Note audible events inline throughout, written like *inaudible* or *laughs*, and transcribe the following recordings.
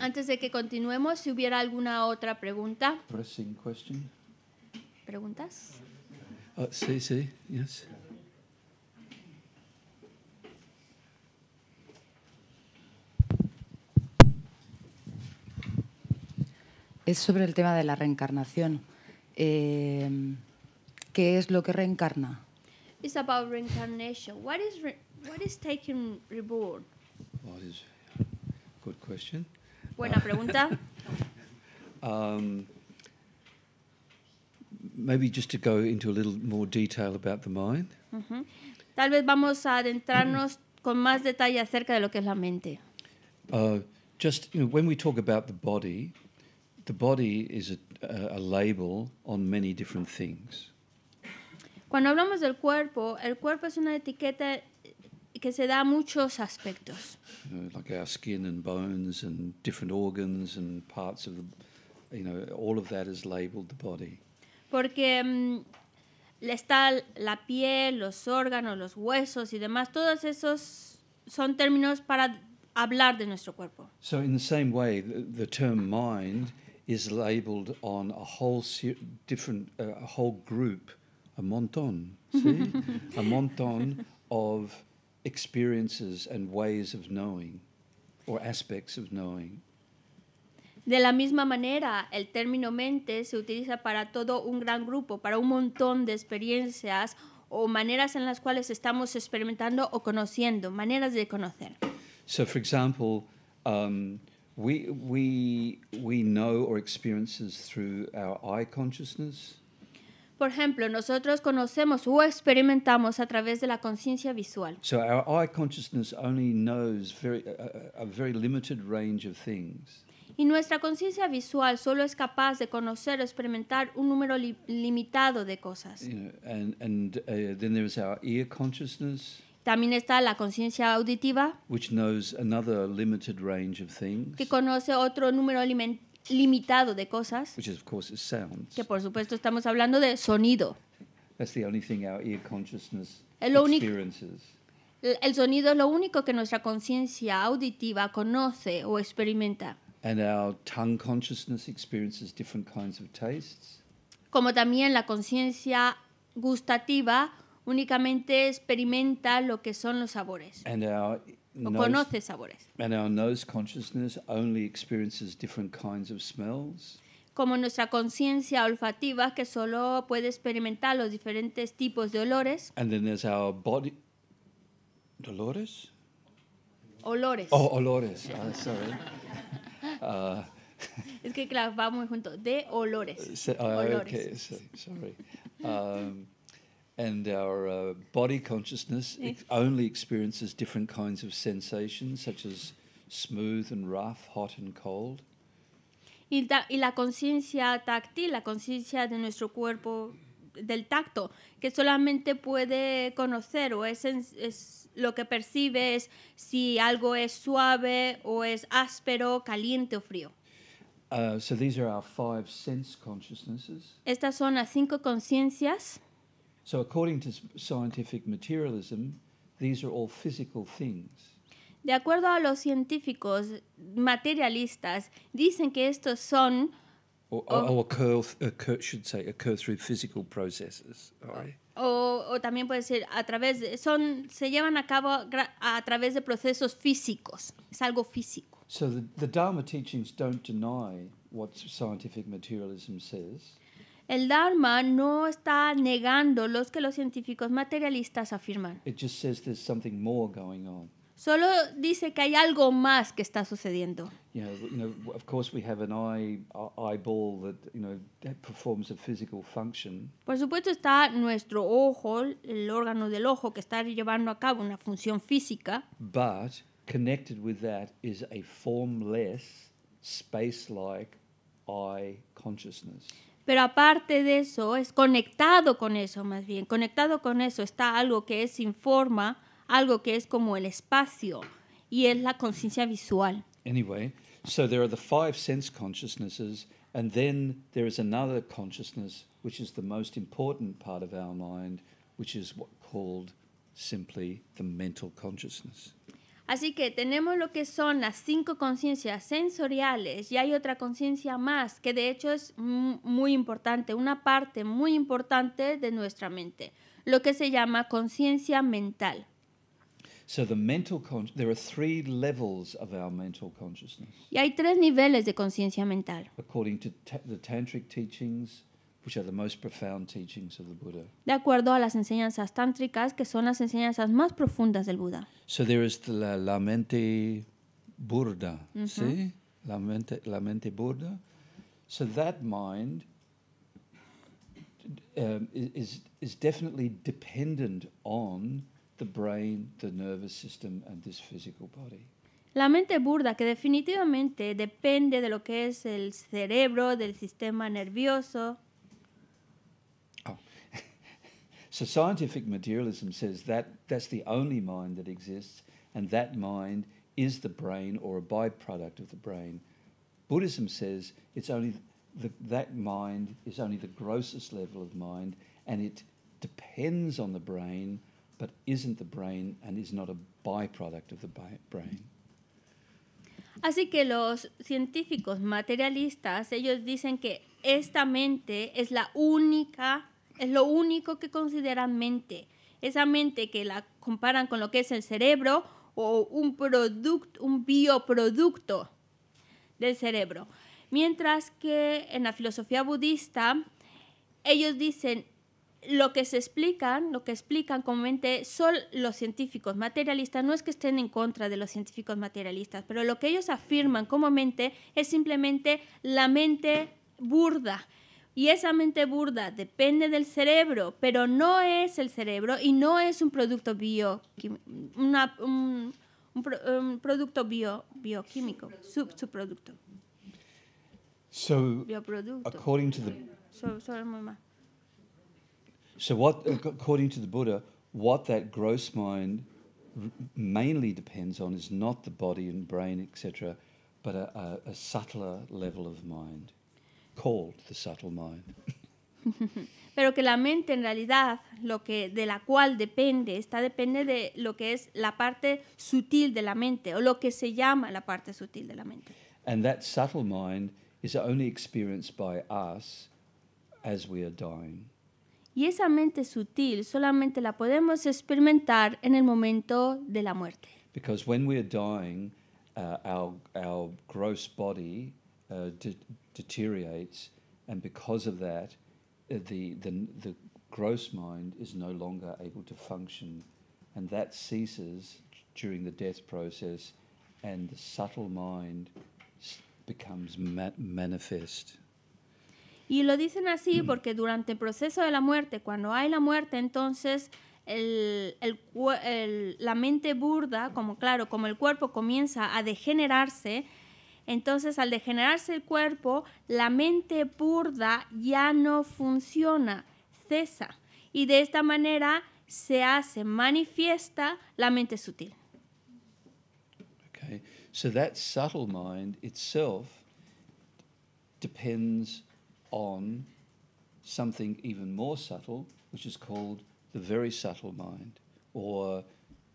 Antes de que continuemos, si hubiera alguna otra pregunta. ¿Preguntas? Uh, sí, sí, yes. es sobre el tema de la reencarnación. Eh, ¿Qué es lo que reencarna? It's about reincarnation. What is re what is taking reborn? What is good question. Buena pregunta. *laughs* um, maybe just to go into a little more detail about the mind. Uh -huh. Tal vez vamos a adentrarnos con más detalle acerca de lo que es la mente. Uh, just you know, when we talk about the body. The body is a, a, label on many different things. Cuando hablamos del cuerpo, el cuerpo es una etiqueta que se da a muchos aspectos. You know, like our skin and bones and different organs and parts of, the, you know, all of that is labeled the body. Porque um, está la piel, los órganos, los huesos y demás, todos esos son términos para hablar de nuestro cuerpo. So in the same way, the, the term mind is labelled on a whole ser- different, uh, a whole group, a monton, see, *laughs* a monton of experiences and ways of knowing, or aspects of knowing. De la misma manera, el término mente se utiliza para todo un gran grupo, para un montón de experiencias o maneras en las cuales estamos experimentando o conociendo, maneras de conocer. So, for example, um, We, we, we know our experiences through our eye consciousness. Por ejemplo, nosotros conocemos o experimentamos a través de la conciencia visual. So our eye consciousness only knows very, a, very limited range of things. Y nuestra conciencia visual solo es capaz de conocer o experimentar un número limitado de cosas. You know, and, and uh, then there our ear consciousness. También está la conciencia auditiva, que conoce otro número limitado de cosas, que por supuesto estamos hablando de sonido. El sonido es lo único que nuestra conciencia auditiva conoce o experimenta. Como también la conciencia gustativa únicamente experimenta lo que son los sabores. o conoce sabores. Como nuestra conciencia olfativa que solo puede experimentar los diferentes tipos de olores. Olores. olores. es que claro, vamos juntos de olores. Ah, um, and our uh, body consciousness ex only experiences different kinds of sensations, such as smooth and rough, hot and cold. Y, y la conciencia táctil, la conciencia de nuestro cuerpo del tacto, que solamente puede conocer o es, es lo que percibe es si algo es suave o es áspero, caliente o frío. Uh, so these are our five sense consciousnesses. Estas son las cinco conciencias. So according to scientific materialism, these are all physical things. De acuerdo a los científicos materialistas, dicen que estos son or, or, occur, occur, should say occur through physical processes. Right? O, o, también puede ser a través de, son se llevan a cabo a través de procesos físicos. Es algo físico. So the, the Dharma teachings don't deny what scientific materialism says. El Dharma no está negando los que los científicos materialistas afirman. Solo dice que hay algo más que está sucediendo. Por supuesto está nuestro ojo, el órgano del ojo que está llevando a cabo una función física. But connected with that is a formless, space-like consciousness. Pero aparte de eso, es conectado con eso más bien, conectado con eso está algo que es sin forma, algo que es como el espacio y es la conciencia visual. Anyway, so there are the five sense consciousnesses and then there is another consciousness which is the most important part of our mind, which is what called simply the mental consciousness. Así que tenemos lo que son las cinco conciencias sensoriales y hay otra conciencia más que de hecho es muy importante, una parte muy importante de nuestra mente, lo que se llama conciencia mental. So mental there are three levels of our mental consciousness. Y hay tres niveles de conciencia mental which are the most profound teachings of the Buddha. de acuerdo a las enseñanzas tántricas, que son las enseñanzas más profundas del Buda. So there is the la mente burda, ¿sí? La mente, la mente burda. So that mind um, is, is definitely dependent on the brain, the nervous system, and this physical body. La mente burda, que definitivamente depende de lo que es el cerebro, del sistema nervioso, So scientific materialism says that that's the only mind that exists, and that mind is the brain or a byproduct of the brain. Buddhism says it's only the, that mind is only the grossest level of mind, and it depends on the brain, but isn't the brain and is not a byproduct of the brain. Así que los científicos materialistas, ellos dicen que esta mente es la única Es lo único que consideran mente. Esa mente que la comparan con lo que es el cerebro o un un bioproducto del cerebro. Mientras que en la filosofía budista ellos dicen lo que se explican, lo que explican mente son los científicos materialistas. No es que estén en contra de los científicos materialistas, pero lo que ellos afirman como mente es simplemente la mente burda, y esa mente burda depende del cerebro, pero no es el cerebro y no es un producto bio, una, un, un, un, producto bio, bioquímico, sub, subproducto. So, bioproducto. according to the so, so what according to the Buddha, what that gross mind mainly depends on is not the body and brain, etc., but a, a, a subtler level of mind. the subtle mind. *laughs* Pero que la mente en realidad lo que de la cual depende, está depende de lo que es la parte sutil de la mente o lo que se llama la parte sutil de la mente. Y esa mente sutil solamente la podemos experimentar en el momento de la muerte. Because when we are dying, uh, our, our gross body uh, deteriorates, and because of that, uh, the, the, the gross mind is no longer able to function, and that ceases during the death process, and the subtle mind becomes ma manifest. Y lo dicen así porque durante el proceso de la muerte, cuando hay la muerte, entonces el, el, el, la mente burda, como claro, como el cuerpo comienza a degenerarse, Entonces, al degenerarse el cuerpo, la mente burda ya no funciona, cesa. Y de esta manera se hace manifiesta la mente sutil. Okay. So that subtle mind itself depends on something even more subtle, which is called the very subtle mind or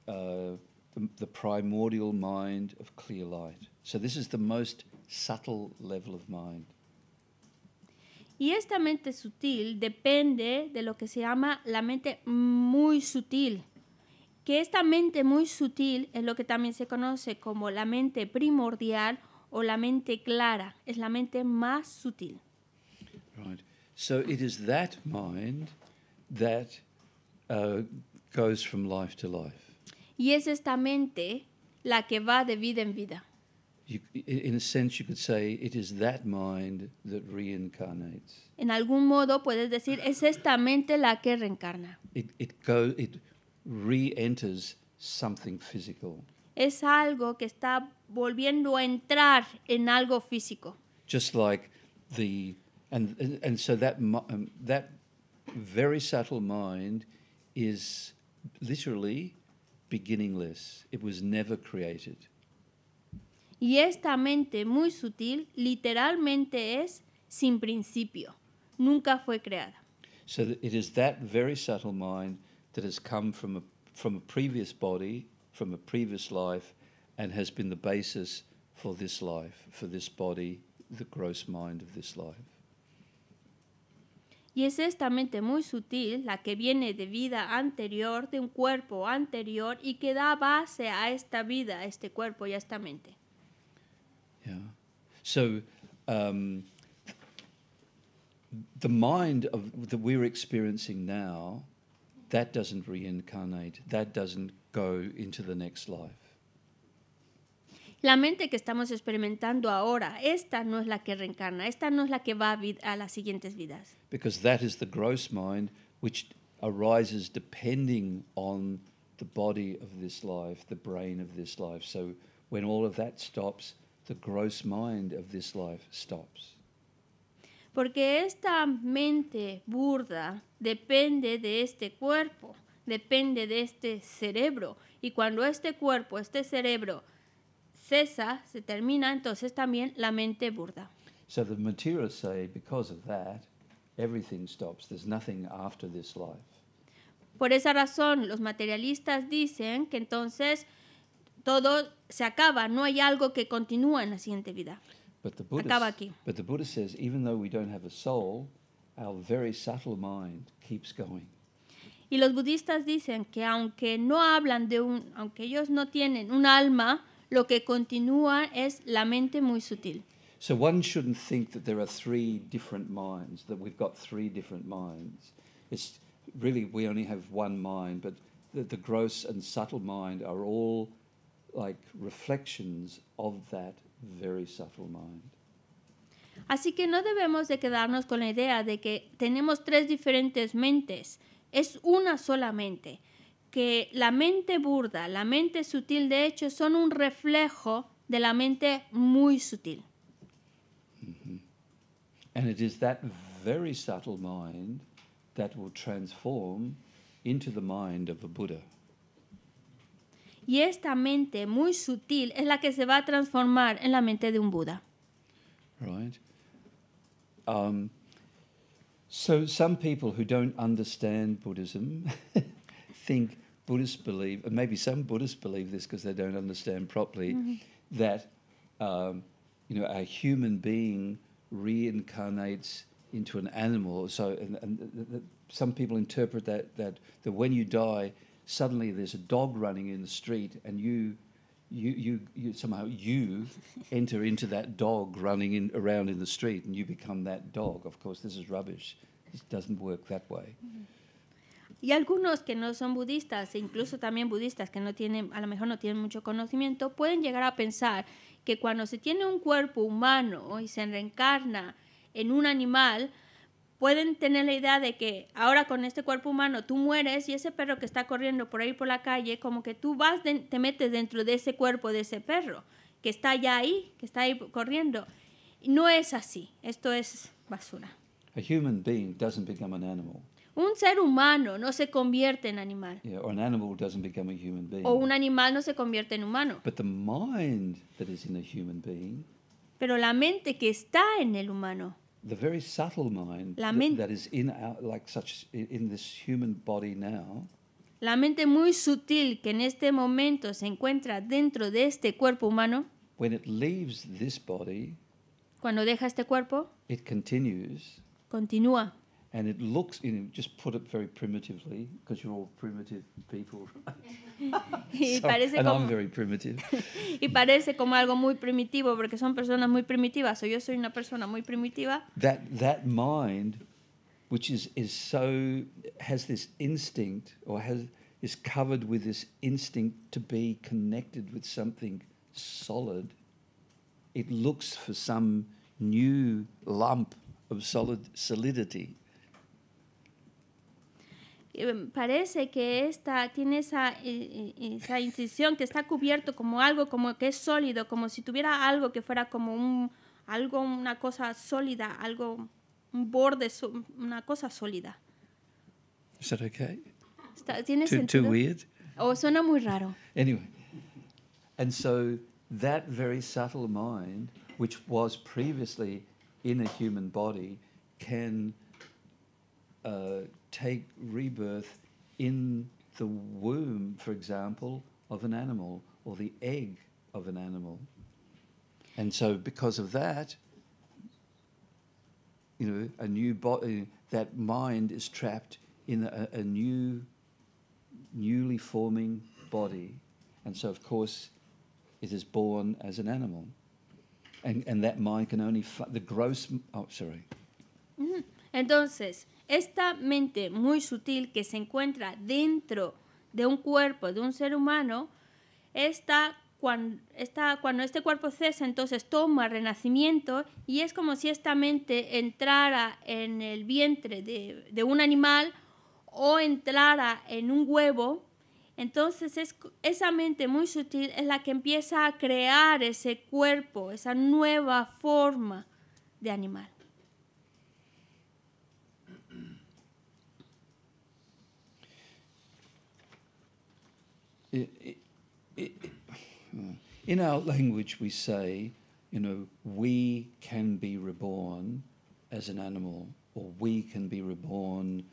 uh, the, the primordial mind of clear light. So this is the most subtle level of mind. Y esta mente sutil depende de lo que se llama la mente muy sutil, que esta mente muy sutil es lo que también se conoce como la mente primordial o la mente clara, es la mente más sutil. Right. So it is that mind that uh, goes from life to life. Y es esta mente la que va de vida en vida. You, in a sense, you could say it is that mind that reincarnates. En algún modo puedes decir es esta mente la que reencarna. It it go it re-enters something physical. Es algo que está volviendo a entrar en algo físico. Just like the and and, and so that um, that very subtle mind is literally beginningless. It was never created. Y esta mente muy sutil literalmente es sin principio, nunca fue creada. So it is that very subtle mind that has come from a, from a previous body, from a previous life, and has been the basis for this life, for this body, the gross mind of this life. Y es esta mente muy sutil la que viene de vida anterior, de un cuerpo anterior y que da base a esta vida, a este cuerpo y a esta mente. Yeah. So um, the mind of, that we're experiencing now, that doesn't reincarnate, that doesn't go into the next life. La mente que estamos experimentando ahora, esta no es la que reencarna, esta no es la que va a, a las siguientes vidas. Because that is the gross mind which arises depending on the body of this life, the brain of this life. So when all of that stops, Porque esta mente burda depende de este cuerpo, depende de este cerebro. Y cuando este cuerpo, este cerebro cesa, se termina, entonces también la mente burda. Por esa razón, los materialistas dicen que entonces todo se acaba, no hay algo que continúa en la siguiente vida. acaba aquí. But the Buddha says, even though we don't have a soul, our very subtle mind keeps going. Y los budistas dicen que aunque no hablan de un, aunque ellos no tienen un alma, lo que continúa es la mente muy sutil. So one shouldn't think that there are three different minds, that we've got three different minds. It's really we only have one mind, but the, the gross and subtle mind are all like reflections of that very subtle mind. Así que no debemos de quedarnos con la idea de que tenemos tres diferentes mentes. Es una sola mente. Que la mente burda, la mente sutil, de hecho, son un reflejo de la mente muy sutil. Mm-hmm. And it is that very subtle mind that will transform into the mind of a Buddha. y esta mente muy sutil es la que se va a transformar en la mente de un Buda. Right. Um, so some people who don't understand Buddhism *laughs* think Buddhists believe, and maybe some Buddhists believe this because they don't understand properly, mm -hmm. that um, you know a human being reincarnates into an animal. So and, and, and some people interpret that that that when you die suddenly there's a dog running in the street and you you, you, you somehow you *laughs* enter into that dog running in, around in the street and you become that dog. Of course, this is rubbish. It doesn't work that way. Y algunos que no son budistas, e incluso también budistas que no tienen, a lo mejor no tienen mucho conocimiento, pueden llegar a pensar que cuando se tiene un cuerpo humano y se reencarna en un animal, pueden tener la idea de que ahora con este cuerpo humano tú mueres y ese perro que está corriendo por ahí por la calle, como que tú vas, te metes dentro de ese cuerpo de ese perro que está ya ahí, que está ahí corriendo. No es así, esto es basura. A human being doesn't become an animal. Un ser humano no se convierte en animal. O un animal no se convierte en humano. Pero la mente que está en el humano la mente, muy sutil que en este momento se encuentra dentro de este cuerpo humano. cuando deja este cuerpo, Continúa. and it looks you know, just put it very primitively because you're all primitive people right? *laughs* so, and I'm very primitive *laughs* y parece como algo muy primitivo porque son personas muy primitivas So yo soy una persona muy primitiva that that mind which is is so has this instinct or has is covered with this instinct to be connected with something solid it looks for some new lump of solid solidity Em, parece que esta, tiene esa, e, e, esa incisión que está cubierto como algo como que es sólido, como si tuviera algo que fuera como un, algo, una cosa sólida, algo, un borde, una cosa sólida. ¿Es okay? Está, ¿Tiene too, sentido? Too weird? O suena muy raro. Anyway, and so that very subtle mind, which was previously in a human body, can uh, take rebirth in the womb, for example, of an animal or the egg of an animal. And so, because of that, you know, a new body, uh, that mind is trapped in a, a new, newly forming body. And so, of course, it is born as an animal. And, and that mind can only, the gross, oh, sorry. Entonces, mm-hmm. Esta mente muy sutil que se encuentra dentro de un cuerpo de un ser humano, esta cuando, cuando este cuerpo cesa, entonces toma renacimiento y es como si esta mente entrara en el vientre de, de un animal o entrara en un huevo. Entonces es, esa mente muy sutil es la que empieza a crear ese cuerpo, esa nueva forma de animal. Hmm. in our language, we say, you know, we can be reborn as an animal, or we can be reborn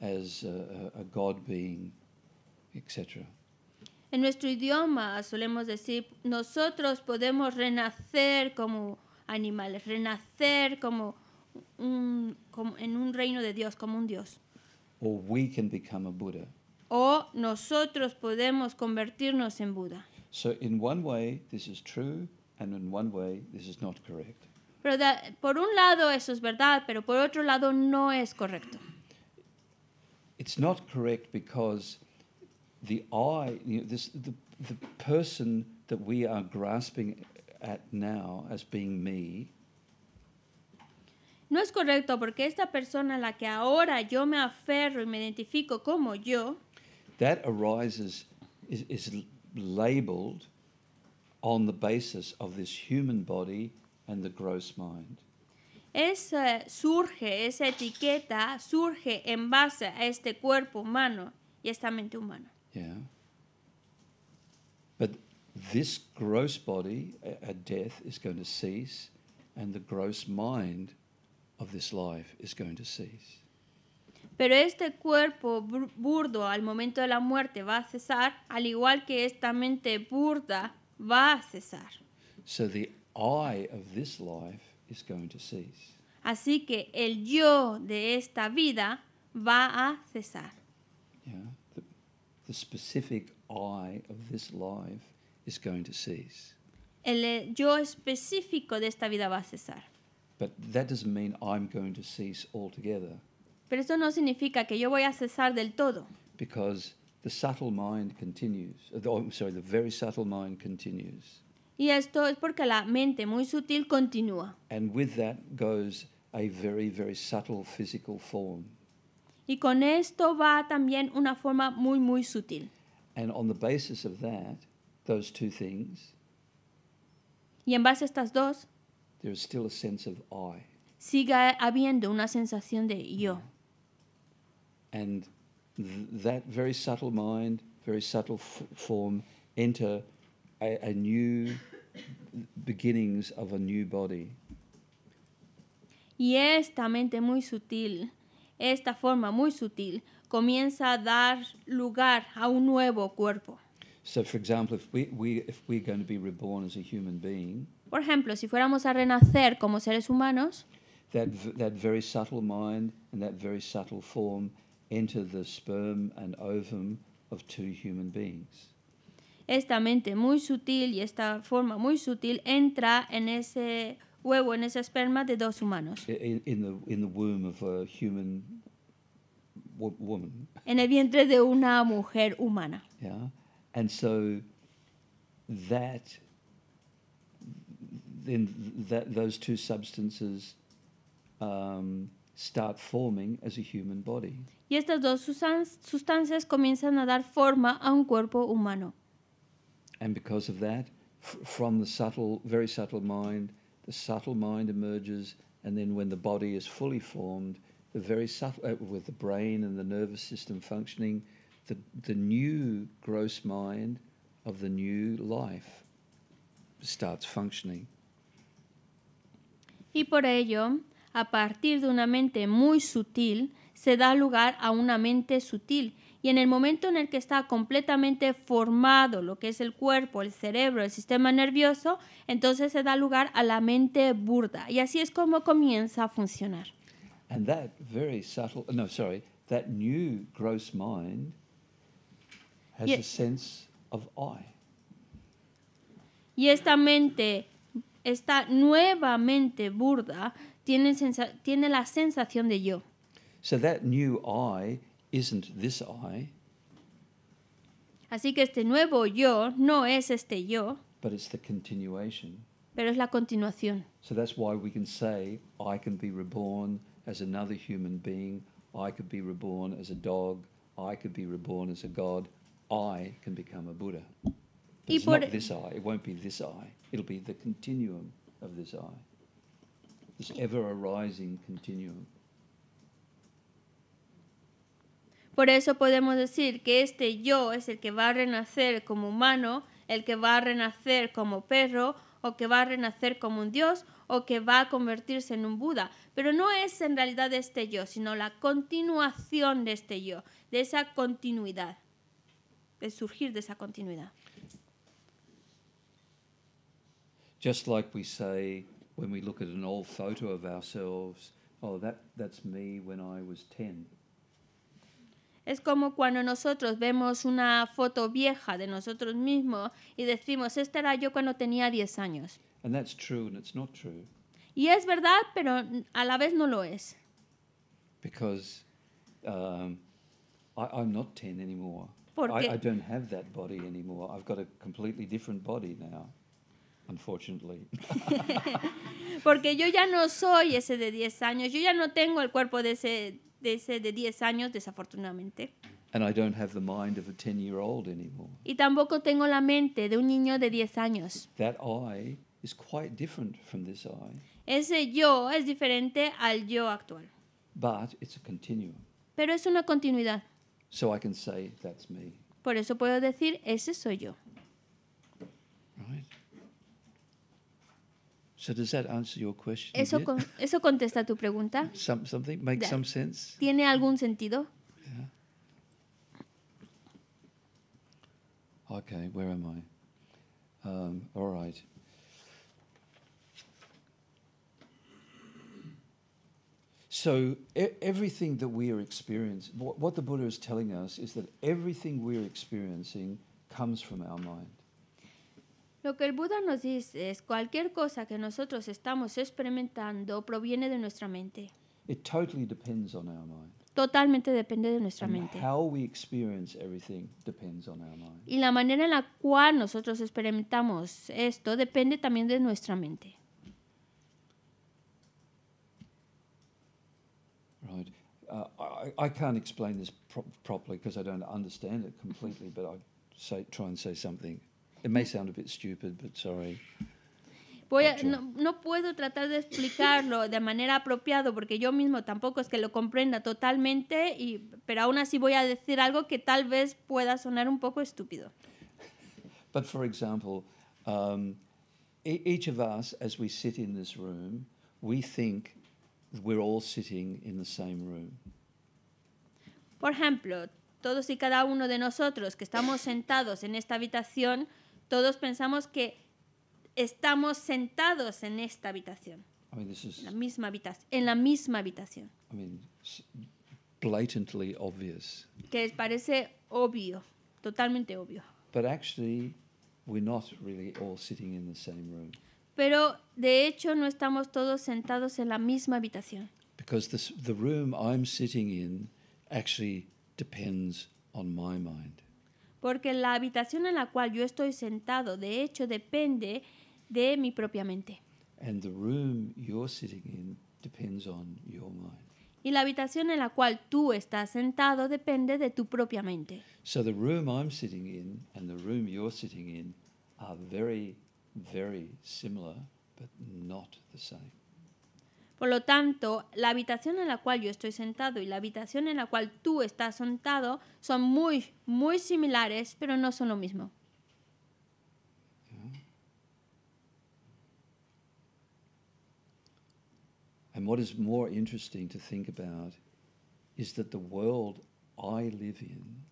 as a, a god being, etc. En nuestro idioma solemos decir, nosotros podemos renacer como animales, renacer como, un, como en un reino de Dios, como un Dios. Or we can become a Buddha. o nosotros podemos convertirnos en Buda. So in one way this is true and in one way this is not correct. Pero de, por un lado eso es verdad, pero por otro lado no es correcto. It's not correct because the I, you know, this, the, the person that we are grasping at now as being me. No es correcto porque esta persona a la que ahora yo me aferro y me identifico como yo that arises, is, is labeled on the basis of this human body and the gross mind. Esa surge, esa etiqueta surge en base a este cuerpo humano y esta mente humana. Yeah. But this gross body at death is going to cease, and the gross mind of this life is going to cease. Pero este cuerpo burdo al momento de la muerte va a cesar, al igual que esta mente burda va a cesar. Así que el yo de esta vida va a cesar. El yo específico de esta vida va a cesar. But that doesn't mean I'm going to cease altogether. Pero esto no significa que yo voy a cesar del todo. Because the subtle mind continues. Oh, sorry, the very subtle mind continues. Y esto es porque la mente muy sutil continúa. And with that goes a very, very subtle physical form. Y con esto va también una forma muy, muy sutil. And on the basis of that, those two things, y en base a estas dos, there is still a sense of I. sigue habiendo una sensación de yo. Yeah. and th that very subtle mind, very subtle form enter a, a new beginnings of a new body. Y esta mente muy sutil, esta forma muy sutil, comienza a dar lugar a un nuevo cuerpo. So, for example, if we, we if we're going to be reborn as a human being, por ejemplo, si fuéramos a renacer como seres humanos, that that very subtle mind and that very subtle form enter the sperm and ovum of two human beings. Esta mente muy sutil y esta forma muy sutil entra en ese huevo, en ese esperma de dos humanos. In, in the, in the womb of a human woman. En el vientre de una mujer humana. Yeah. And so that then that those two substances um, start forming as a human body. Y estas dos sustancias comienzan a dar forma a un cuerpo humano. And because of that, from the subtle, very subtle mind, the subtle mind emerges, and then when the body is fully formed, the very subtle, uh, with the brain and the nervous system functioning, the, the new gross mind of the new life starts functioning. Y por ello, a partir de una mente muy sutil, se da lugar a una mente sutil. Y en el momento en el que está completamente formado lo que es el cuerpo, el cerebro, el sistema nervioso, entonces se da lugar a la mente burda. Y así es como comienza a funcionar. y, Y esta mente, esta nueva mente burda, tiene, tiene la sensación de yo. So that new I isn't this I. Así que este nuevo yo no es este yo, but it's the continuation. pero es la continuación. So that's why we can say I can be reborn as another human being, I could be reborn as a dog, I could be reborn as a god, I can become a Buddha. it's not this I, it won't be this I, it'll be the continuum of this I. Por eso podemos decir que este yo es el que va a renacer como humano, el que va a renacer como perro, o que va a renacer como un dios, o que va a convertirse en un Buda. Pero no es en realidad este yo, sino la continuación de este yo, de esa continuidad, de surgir de esa continuidad. Just like we say when we look at an old photo of ourselves, oh, that, that's me when I was 10. Es como cuando nosotros vemos una foto vieja de nosotros mismos y decimos, esta era yo cuando tenía 10 años. And that's true and it's not true. Y es verdad, pero a la vez no lo es. Because um, I, I'm not 10 anymore. Porque I, I don't have that body anymore. I've got a completely different body now. *laughs* Porque yo ya no soy ese de 10 años, yo ya no tengo el cuerpo de ese de, ese de 10 años, desafortunadamente. Y tampoco tengo la mente de un niño de 10 años. Ese yo es diferente al yo actual. Pero es una continuidad. Por eso puedo decir, ese soy yo. So does that answer your question? Eso, con, eso contesta tu pregunta. *laughs* Some, something makes some sense. ¿Tiene algún sentido? Yeah. Okay, where am I? Um, all right. So e everything that we are experiencing, what, what the Buddha is telling us is that everything we're experiencing comes from our mind. Lo que el Buda nos dice es cualquier cosa que nosotros estamos experimentando proviene de nuestra mente. totally depends on our mind. Totalmente depende de nuestra mente. How we experience everything depends on our mind. Y la manera en la cual nosotros experimentamos esto depende también de nuestra mente. Right. Uh, I, I can't explain this properly because I don't understand it completely, but I say, try and say something. It a bit stupid, sorry. no, puedo tratar de explicarlo de manera apropiada porque yo mismo tampoco es que lo comprenda totalmente, pero aún así voy a decir algo que tal vez pueda sonar un poco estúpido. But for example, um, e-, each of us, as we sit in this room, we think we're all sitting in the same room. Por ejemplo, todos y cada uno de nosotros que estamos sentados en esta habitación todos pensamos que estamos sentados en esta habitación. la misma habitación, en la misma habitación. I mean, obvious. Que parece obvio, totalmente obvio. But actually, we're not really all sitting in the same room. Pero de hecho no estamos todos sentados en la misma habitación. Because this, the room I'm sitting in actually depends on my mind porque la habitación en la cual yo estoy sentado, de hecho, depende de mi propia mente. Y la habitación en la cual tú estás sentado depende de tu propia mente. So the room I'm sitting in and the room you're sitting in are very, very similar, but not the same. Por lo tanto, la habitación en la cual yo estoy sentado y la habitación en la cual tú estás sentado son muy, muy similares, pero no son lo mismo. And what is more interesting to think about is that the world I live in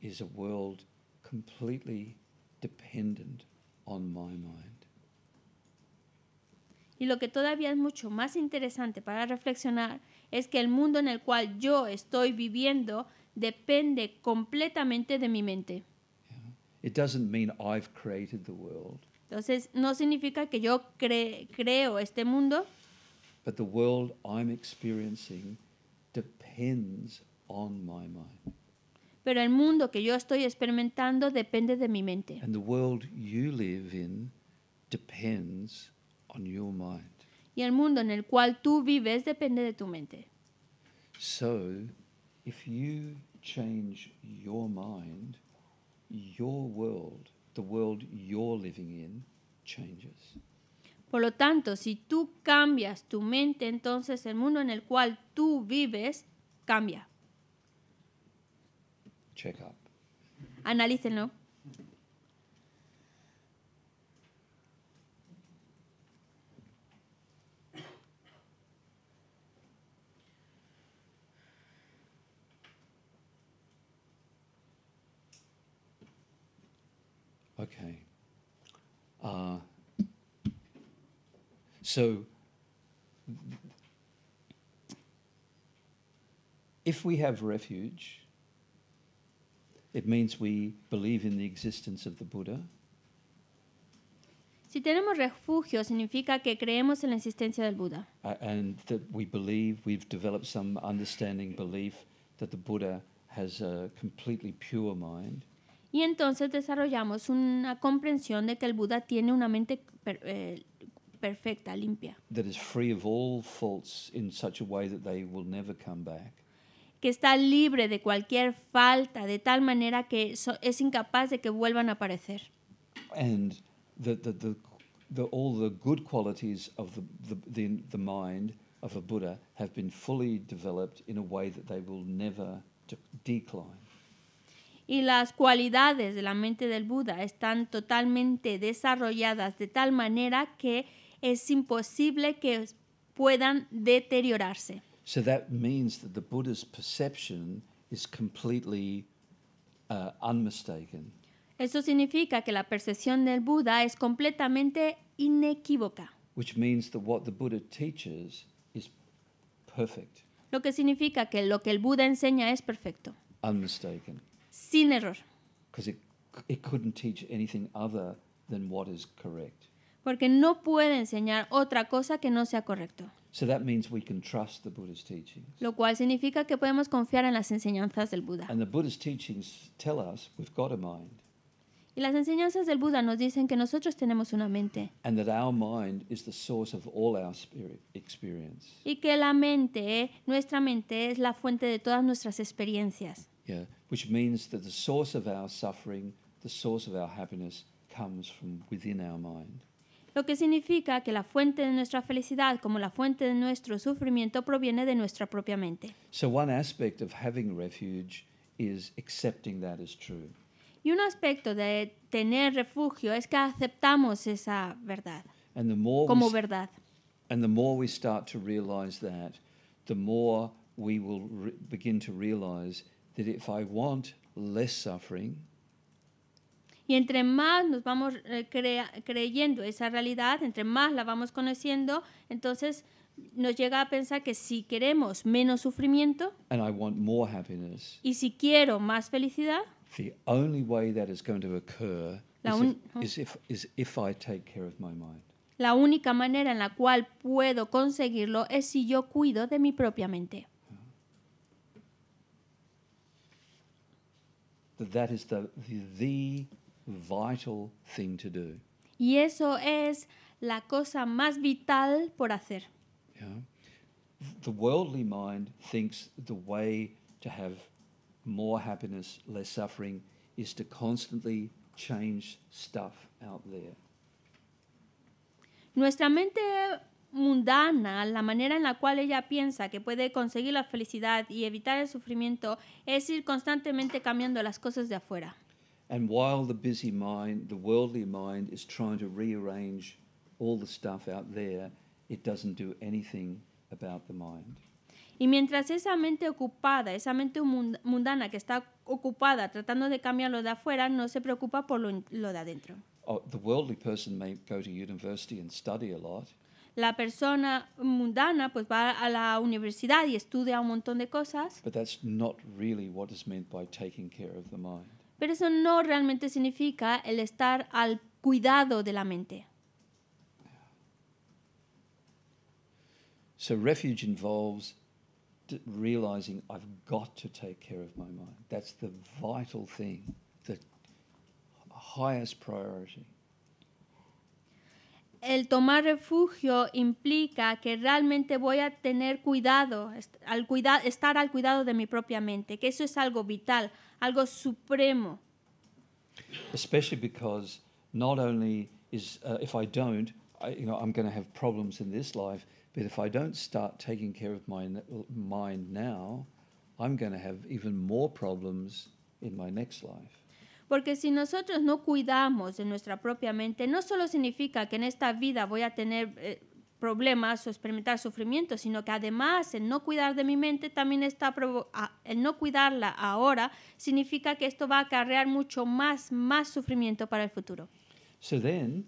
is a world completely dependent on my mind. Y lo que todavía es mucho más interesante para reflexionar es que el mundo en el cual yo estoy viviendo depende completamente de mi mente. Entonces, no significa que yo creo este mundo. Pero el mundo que yo estoy experimentando depende de mi mente. And the world you live in depends y el mundo en el cual tú vives depende de tu mente. So, if you change your mind, your world, the world you're living in, changes. Por lo tanto, si tú cambias tu mente, entonces el mundo en el cual tú vives cambia. Check up. Analícenlo. Okay. Uh, so, if we have refuge, it means we believe in the existence of the Buddha. Si tenemos refugio, significa que creemos en la existencia del Buda. Uh, and that we believe, we've developed some understanding belief that the Buddha has a completely pure mind. Y entonces desarrollamos una comprensión de que el Buda tiene una mente per, eh, perfecta, limpia. That is free of all faults in such a way that they will never come back. Que está libre de cualquier falta de tal manera que so, es incapaz de que vuelvan a aparecer. And the, the, the, all the good qualities of the, the, the, mind of a Buddha have been fully developed in a way that they will never decline y las cualidades de la mente del Buda están totalmente desarrolladas de tal manera que es imposible que puedan deteriorarse. Uh, Eso significa que la percepción del Buda es completamente inequívoca. Lo que significa que lo que el Buda enseña es perfecto. Unmistaken sin error. Porque no puede enseñar otra cosa que no sea correcto. Lo cual significa que podemos confiar en las enseñanzas del Buda. Y las enseñanzas del Buda nos dicen que nosotros tenemos una mente. Y que la mente, nuestra mente, es la fuente de todas nuestras experiencias yeah, which means that the source of our suffering, the source of our happiness, comes from within our mind. Lo que significa que la fuente de nuestra felicidad, como la fuente de nuestro sufrimiento, proviene de nuestra propia mente. So one aspect of having refuge is accepting that as true. Y un aspecto de tener refugio es que aceptamos esa verdad and the more como verdad. And the more we start to realize that, the more we will begin to realize y entre más nos vamos eh, creyendo esa realidad, entre más la vamos conociendo, entonces nos llega a pensar que si queremos menos sufrimiento y si quiero más felicidad, La única manera en la cual puedo conseguirlo es si yo cuido de mi propia mente. that that is the, the, the vital thing to do. Y eso es la cosa más vital por hacer. Yeah. The worldly mind thinks the way to have more happiness, less suffering, is to constantly change stuff out there. Nuestra mente mundana, la manera en la cual ella piensa que puede conseguir la felicidad y evitar el sufrimiento es ir constantemente cambiando las cosas de afuera. Y mientras esa mente ocupada, esa mente mundana que está ocupada tratando de cambiar lo de afuera, no se preocupa por lo, lo de adentro. Oh, the worldly person may go to university and study a la persona mundana pues va a la universidad y estudia un montón de cosas. But that's not really what is meant by taking care of the mind. Pero eso no realmente significa el estar al cuidado de la mente. So refuge involves realizing I've got to take care of my mind. That's the vital thing, the highest priority el tomar refugio implica que realmente voy a tener cuidado, estar al cuidado de mi propia mente, que eso es algo vital, algo supremo. Especially because not only is uh, if I don't, I, you know, I'm going to have problems in this life, but if I don't start taking care of my mind now, I'm going to have even more problems in my next life. Porque si nosotros no cuidamos de nuestra propia mente, no solo significa que en esta vida voy a tener eh, problemas o experimentar sufrimiento, sino que además el no cuidar de mi mente también está el no cuidarla ahora significa que esto va a acarrear mucho más más sufrimiento para el futuro. So then,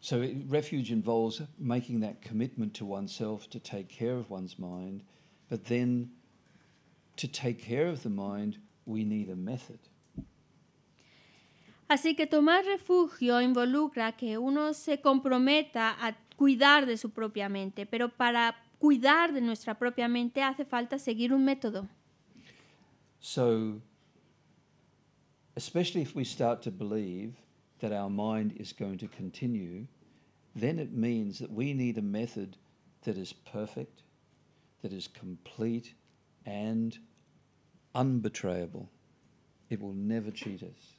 so refuge involves making that commitment to oneself to take care of one's mind, but then to take care of the mind We need a method. Así que tomar refugio involucra que uno se comprometa a cuidar de su propia mente, pero para cuidar de nuestra propia mente hace falta seguir un método. So, especially if we start to believe that our mind is going to continue, then it means that we need a method that is perfect, that is complete, and unbetrayable. It will never cheat us.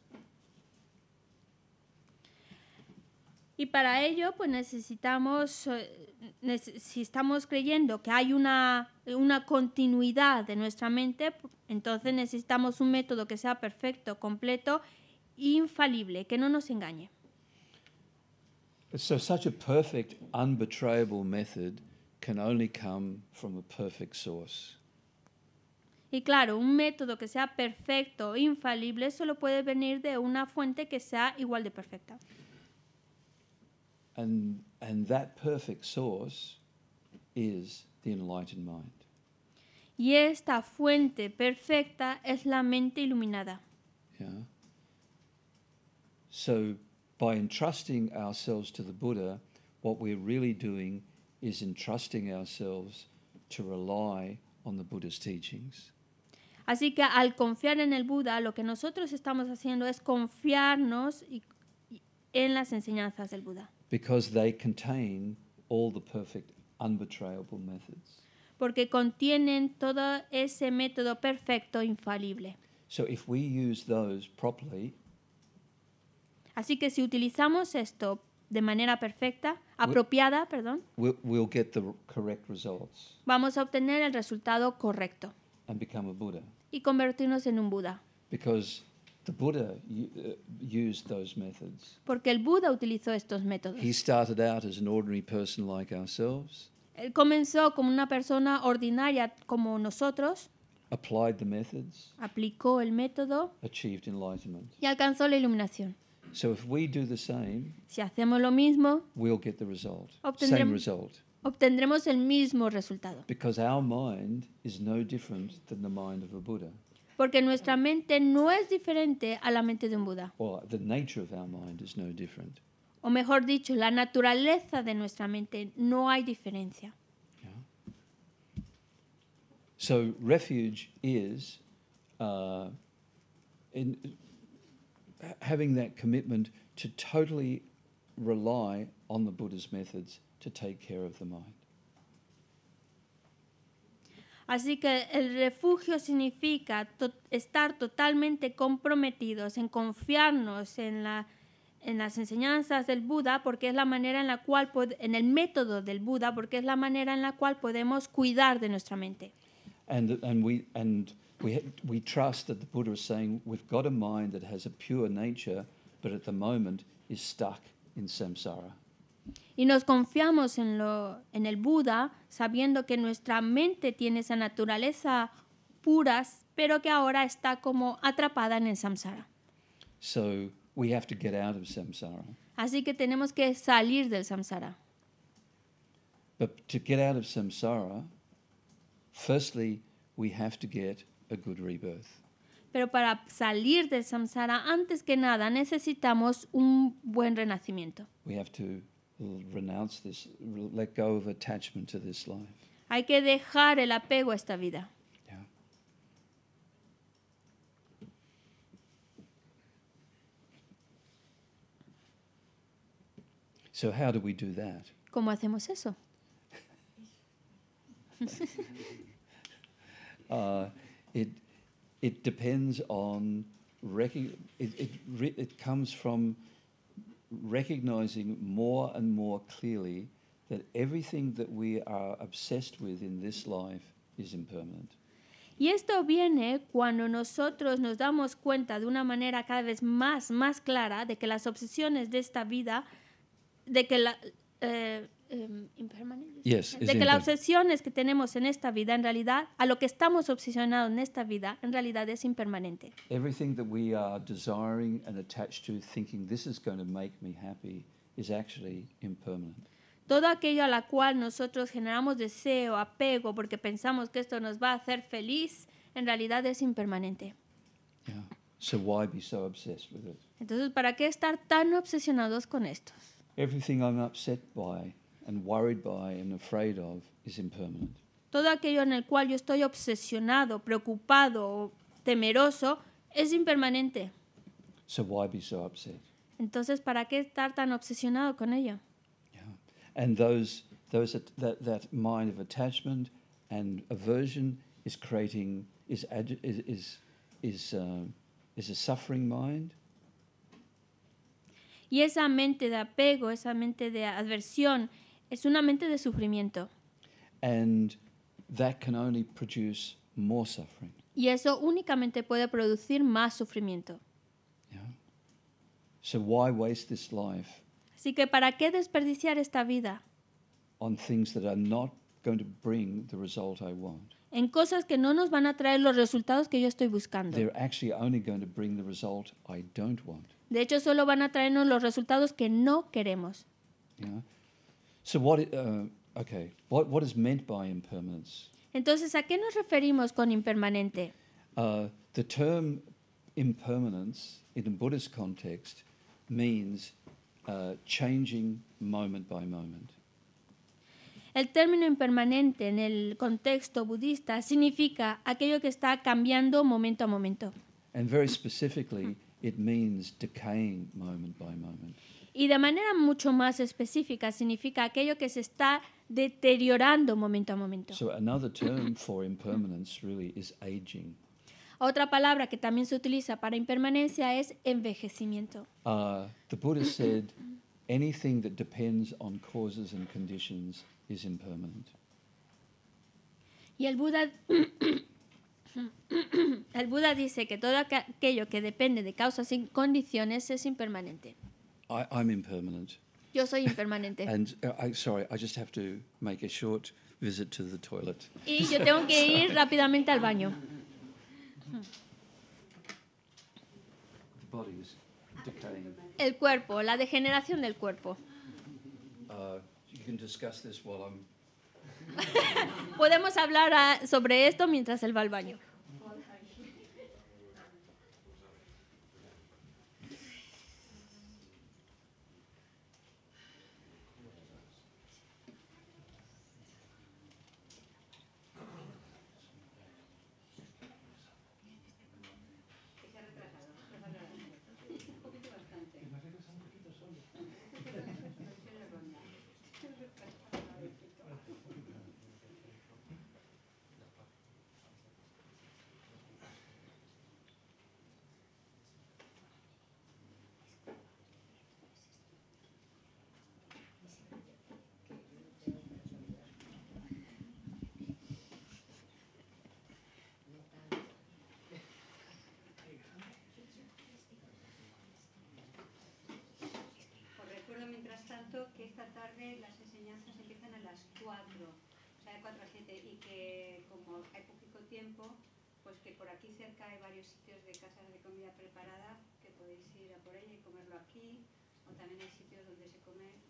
Y para ello, pues necesitamos, eh, si estamos creyendo que hay una, una continuidad de nuestra mente, entonces necesitamos un método que sea perfecto, completo, infalible, que no nos engañe. So such a perfect, unbetrayable method can only come from a perfect source. Y claro, un método que sea perfecto, infalible, solo puede venir de una fuente que sea igual de perfecta. Y esta fuente perfecta es la mente iluminada. Yeah. So, by entrusting ourselves to the Buddha, what we're really doing is entrusting ourselves to rely on the Buddha's teachings. Así que al confiar en el Buda, lo que nosotros estamos haciendo es confiarnos en las enseñanzas del Buda. Porque contienen todo ese método perfecto, infalible. Así que si utilizamos esto de manera perfecta, apropiada, perdón, vamos a obtener el resultado correcto and become a Buddha. y convertirnos en un Buda. Because the Buddha uh, used those methods. Porque el Buda utilizó estos métodos. He started out as an ordinary person like ourselves, Él comenzó como una persona ordinaria como nosotros, applied the methods, aplicó el método achieved enlightenment. y alcanzó la iluminación. So if we do the same, Si hacemos lo mismo, we'll get the result. Same Obtendremos- result obtendremos el mismo resultado. Porque nuestra mente no es diferente a la mente de un Buda. O mejor dicho, la naturaleza de nuestra mente no hay diferencia. So refuge is uh, in having that commitment to totally rely on the Buddha's methods to take care of the mind. Así que el refugio significa to estar totalmente comprometidos en confiarnos en, la, en las enseñanzas del Buda, porque es la manera en la cual, en el método del Buda, porque es la manera en la cual podemos cuidar de nuestra mente. And, and we, and we, we trust that the Buddha is saying we've got a mind that has a pure nature, but at the moment is stuck in samsara. Y nos confiamos en, lo, en el Buda sabiendo que nuestra mente tiene esa naturaleza pura, pero que ahora está como atrapada en el samsara. Así que tenemos que salir del samsara. Pero para salir del samsara, antes que nada, necesitamos un buen renacimiento. Mm-hmm. renounce this, let go of attachment to this life. Hay que dejar el apego a esta vida. Yeah. So how do we do that? ¿Cómo hacemos eso? *laughs* uh, it it depends on it it, it comes from recognizing more and more clearly that everything that we are obsessed with in this life is impermanent. Y esto viene cuando nosotros nos damos cuenta de una manera cada vez más, más clara de que las obsesiones de esta vida, de que la, eh, Em, impermanente. de que la obsesión que tenemos en esta vida, en realidad, a lo que estamos obsesionados en esta vida, en realidad es impermanente. Everything that we are desiring and attached to, thinking this is going to make me happy, is actually impermanent. Todo aquello a la cual nosotros generamos deseo, apego, porque pensamos que esto nos va a hacer feliz, en realidad es impermanente. Entonces, ¿para qué estar tan obsesionados con esto? Everything I'm upset by worried by and afraid of is impermanent. Todo aquello en el cual yo estoy obsesionado, preocupado o temeroso es impermanente. Entonces, ¿para qué estar tan obsesionado con ello? Y esa mente de apego, esa mente de adversión, es una mente de sufrimiento. Y eso únicamente puede producir más sufrimiento. Así que ¿para qué desperdiciar esta vida en cosas que no nos van a traer los resultados que yo estoy buscando? De hecho, solo van a traernos los resultados que no queremos. So what, uh, okay, what, what is meant by impermanence? Entonces, ¿a qué nos referimos con impermanente? Uh, the term impermanence in the Buddhist context means uh, changing moment by moment. El término impermanente en el contexto budista significa aquello que está cambiando momento a momento. And very specifically, it means decaying moment by moment. y de manera mucho más específica significa aquello que se está deteriorando momento a momento. Otra palabra que también se utiliza para impermanencia es envejecimiento. Y el Buda *coughs* el Buda dice que todo aquello que depende de causas y condiciones es impermanente. Yo soy impermanente. Y yo tengo que ir *laughs* rápidamente al baño. El cuerpo, la degeneración del cuerpo. Uh, *laughs* Podemos hablar ah, sobre esto mientras él va al baño. 4, o sea, de a 7, y que como hay poco tiempo, pues que por aquí cerca hay varios sitios de casas de comida preparada que podéis ir a por ella y comerlo aquí, o también hay sitios donde se come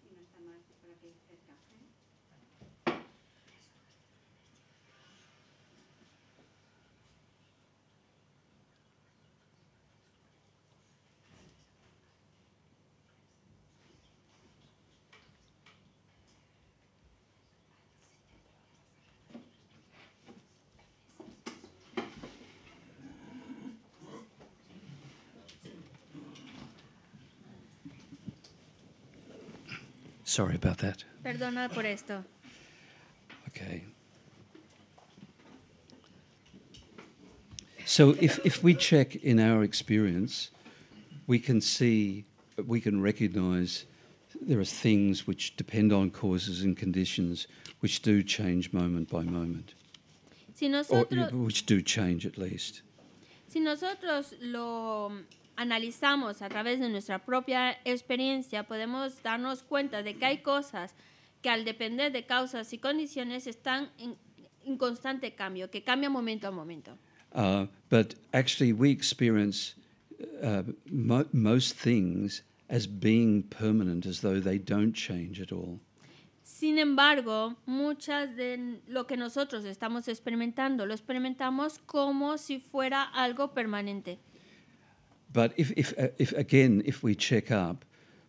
Sorry about that. Perdona por esto. Okay. So if, if we check in our experience, we can see, we can recognize there are things which depend on causes and conditions which do change moment by moment. Si nosotros, or, which do change at least. Si nosotros lo analizamos a través de nuestra propia experiencia, podemos darnos cuenta de que hay cosas que al depender de causas y condiciones están en, constante cambio, que cambian momento a momento. Sin embargo, muchas de lo que nosotros estamos experimentando lo experimentamos como si fuera algo permanente. But if, if, uh, if again, if we check up,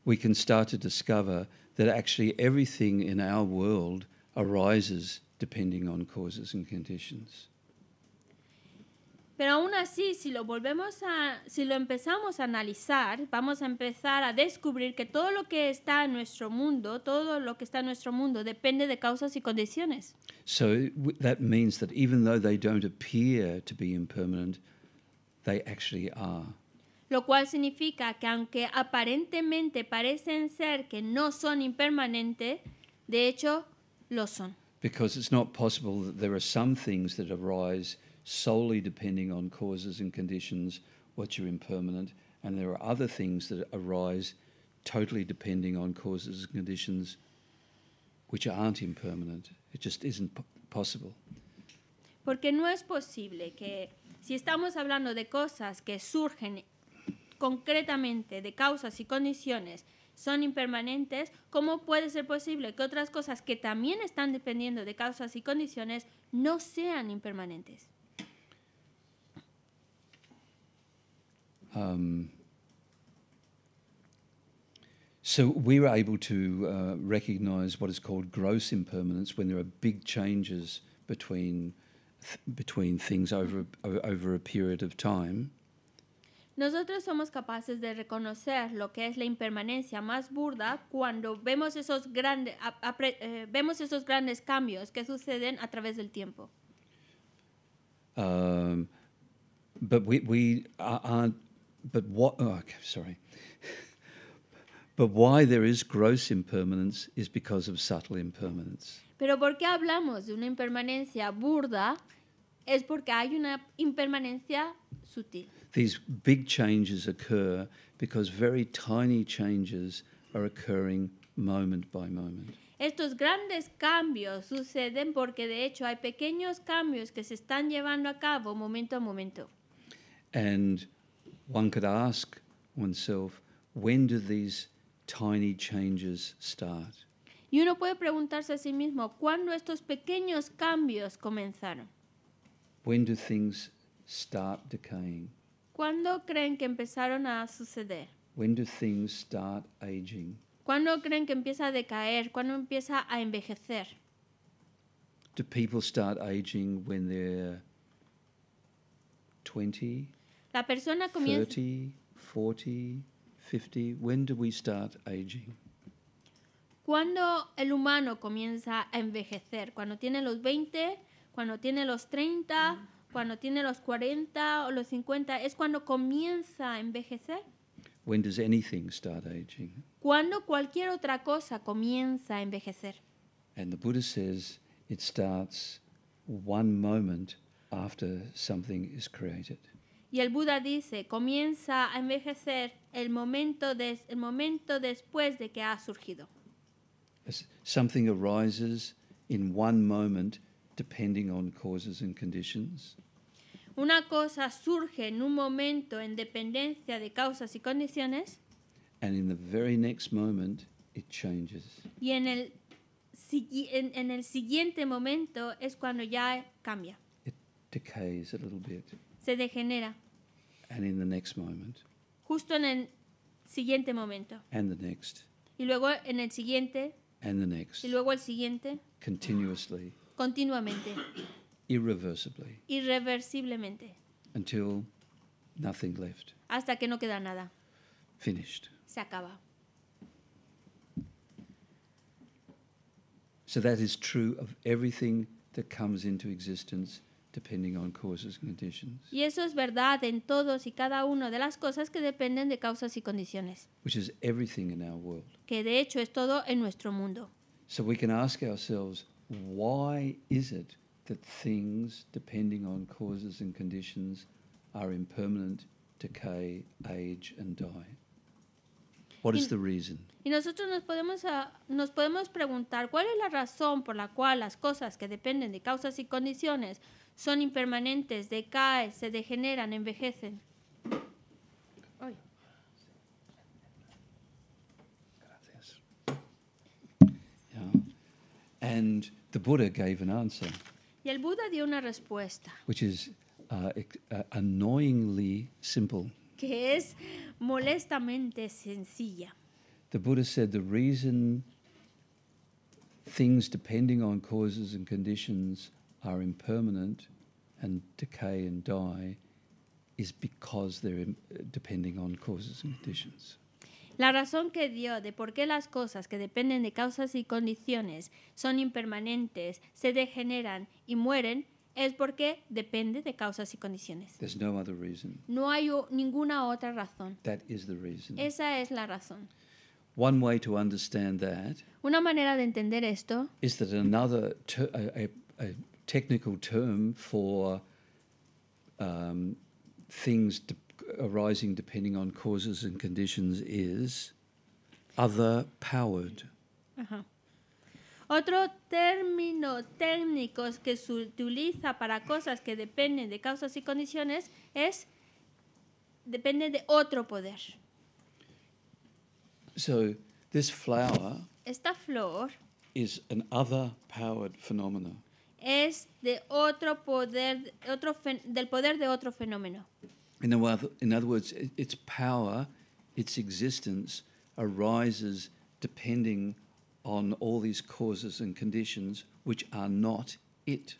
we can start to discover that actually everything in our world arises depending on causes and conditions. Pero aún así, si lo volvemos a, si lo empezamos a analizar, vamos a empezar a descubrir que todo lo que está en nuestro mundo, todo lo que está en nuestro mundo, depende de causas y condiciones. So that means that even though they don't appear to be impermanent, they actually are. lo cual significa que aunque aparentemente parecen ser que no son impermanentes, de hecho lo son. Because it's not possible that there are some things that arise solely depending on causes and conditions which are impermanent, and there are other things that arise totally depending on causes and conditions which aren't impermanent. It just isn't possible. Porque no es posible que si estamos hablando de cosas que surgen concretamente de causas y condiciones son impermanentes, ¿cómo puede ser posible que otras cosas que también están dependiendo de causas y condiciones no sean impermanentes? Um, so we were able to uh, recognize what is called gross impermanence when there are big changes between between things over over a period of time. Nosotros somos capaces de reconocer lo que es la impermanencia más burda cuando vemos esos, grandes, eh, grandes cambios que suceden a través del tiempo. Pero por qué hablamos de una impermanencia burda es porque hay una impermanencia sutil these big changes occur because very tiny changes occurring moment by Estos grandes cambios suceden porque de hecho hay pequeños cambios que se están llevando a cabo momento a momento. Y uno puede preguntarse a sí mismo, ¿cuándo estos pequeños cambios comenzaron? When do things start decaying? ¿Cuándo creen que empezaron a suceder? ¿Cuándo creen que empieza a decaer? ¿Cuándo empieza a envejecer? Do people start aging when they're 20? La persona comienza 30, 40, 50. When do we start aging? ¿Cuándo el humano comienza a envejecer? ¿Cuando tiene los 20? ¿Cuando tiene los 30? cuando tiene los 40 o los 50, es cuando comienza a envejecer. When does anything start aging? Cuando cualquier otra cosa comienza a envejecer. And the Buddha says it starts one moment after something is created. Y el Buda dice, comienza a envejecer el momento, des, el momento después de que ha surgido. something arises in one moment depending on causes and conditions. Una cosa surge en un momento en dependencia de causas y condiciones. Y en el, el siguiente momento es cuando ya cambia. Se degenera. Justo en el siguiente momento. Y luego en el siguiente. Y luego el siguiente. Continuamente irreversibly. Irreversiblemente. Until nothing left. Hasta que no queda nada. Finished. Se acaba. So that is true of everything that comes into existence depending on causes and conditions. Y eso es verdad en todos y cada uno de las cosas que dependen de causas y condiciones. Which is everything in our world. Que de hecho es todo en nuestro mundo. So we can ask ourselves, why is it that things, depending on causes and conditions, are impermanent, decay, age, and die? What is the reason? Y nosotros nos podemos, nos podemos preguntar cuál es la razón por la cual las cosas que dependen de causas y condiciones son impermanentes, decaen, se degeneran, envejecen. Gracias. Yeah. And the Buddha gave an answer. Y el Buda dio una respuesta. Which is uh, uh, annoyingly simple. Que es molestamente sencilla. The Buddha said the reason things depending on causes and conditions are impermanent and decay and die is because they're uh, depending on causes and conditions. La razón que dio de por qué las cosas que dependen de causas y condiciones son impermanentes, se degeneran y mueren es porque depende de causas y condiciones. no, hay ninguna otra razón. Esa es la razón. Una manera de entender esto es que another técnico technical term for um, things arising depending on causes and conditions is other powered. Otro término técnico que se utiliza para cosas que dependen de causas y condiciones es depende de otro poder. So this flower Esta flor is an other powered phenomena. Es de otro poder, otro del poder de otro fenómeno. In, other, in other words, its power, its existence arises depending on all these causes and conditions which are not it.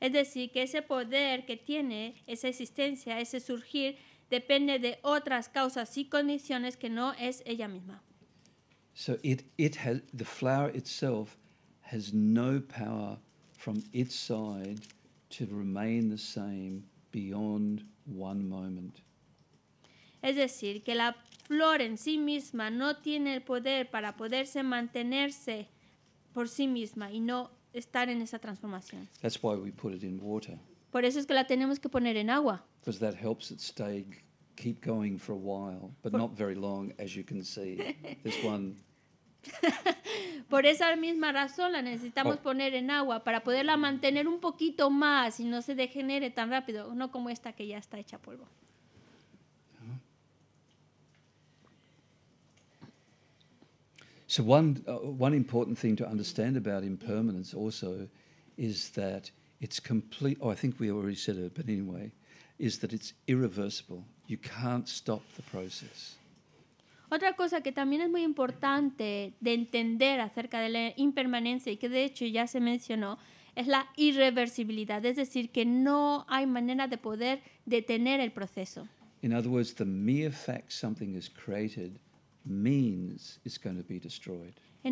Es decir, que ese poder que tiene, esa existencia, ese surgir, depende de otras causas y condiciones que no es ella misma. So it, it has, the flower itself has no power from its side to remain the same beyond one moment. Es decir, que la flor en sí misma no tiene el poder para poderse mantenerse por sí misma y no estar en esa transformación. That's why we put it in water. Por eso es que la tenemos que poner en agua. Because that helps it stay keep going for a while, but por not very long as you can see. this one *laughs* Por esa misma razón la necesitamos oh. poner en agua para poderla mantener un poquito más y no se degenere tan rápido, no como esta que ya está hecha polvo. So one, uh, one important thing to understand about impermanence also is that it's complete. Oh, I think we already said it, but anyway, is that it's irreversible. You can't stop the process. Otra cosa que también es muy importante de entender acerca de la impermanencia y que de hecho ya se mencionó es la irreversibilidad, es decir, que no hay manera de poder detener el proceso. En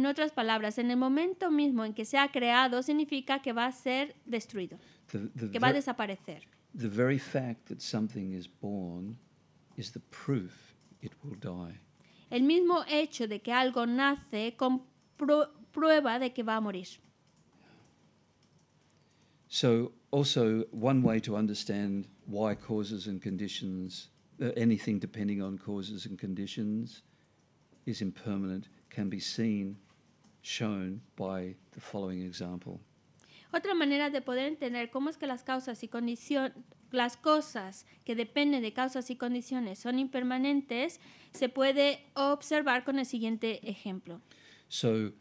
otras palabras, en el momento mismo en que se ha creado significa que va a ser destruido, que va a desaparecer. The very fact that something is born is the proof it will die. El mismo hecho de que algo nace con prueba de que va a morir. So also one way to understand why causes and conditions uh, anything depending on causes and conditions is impermanent can be seen shown by the following example. Otra manera de poder entender cómo es que las causas y condiciones las cosas que dependen de causas y condiciones son impermanentes, se puede observar con el siguiente ejemplo. So,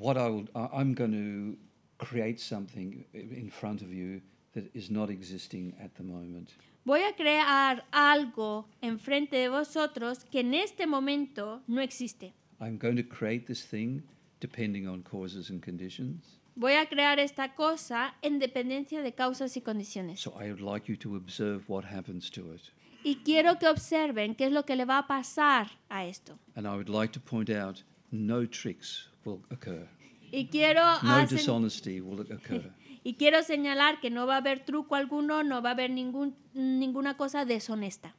what I I'm going to create something in front of you that is not existing at the moment. Voy a crear algo enfrente de vosotros que en este momento no existe. I'm going to create this thing depending on causes and conditions. Voy a crear esta cosa en dependencia de causas y condiciones. Y quiero que observen qué es lo que le va a pasar a esto. Y quiero *laughs* Y quiero señalar que no va a haber truco alguno, no va a haber ningún, ninguna cosa deshonesta.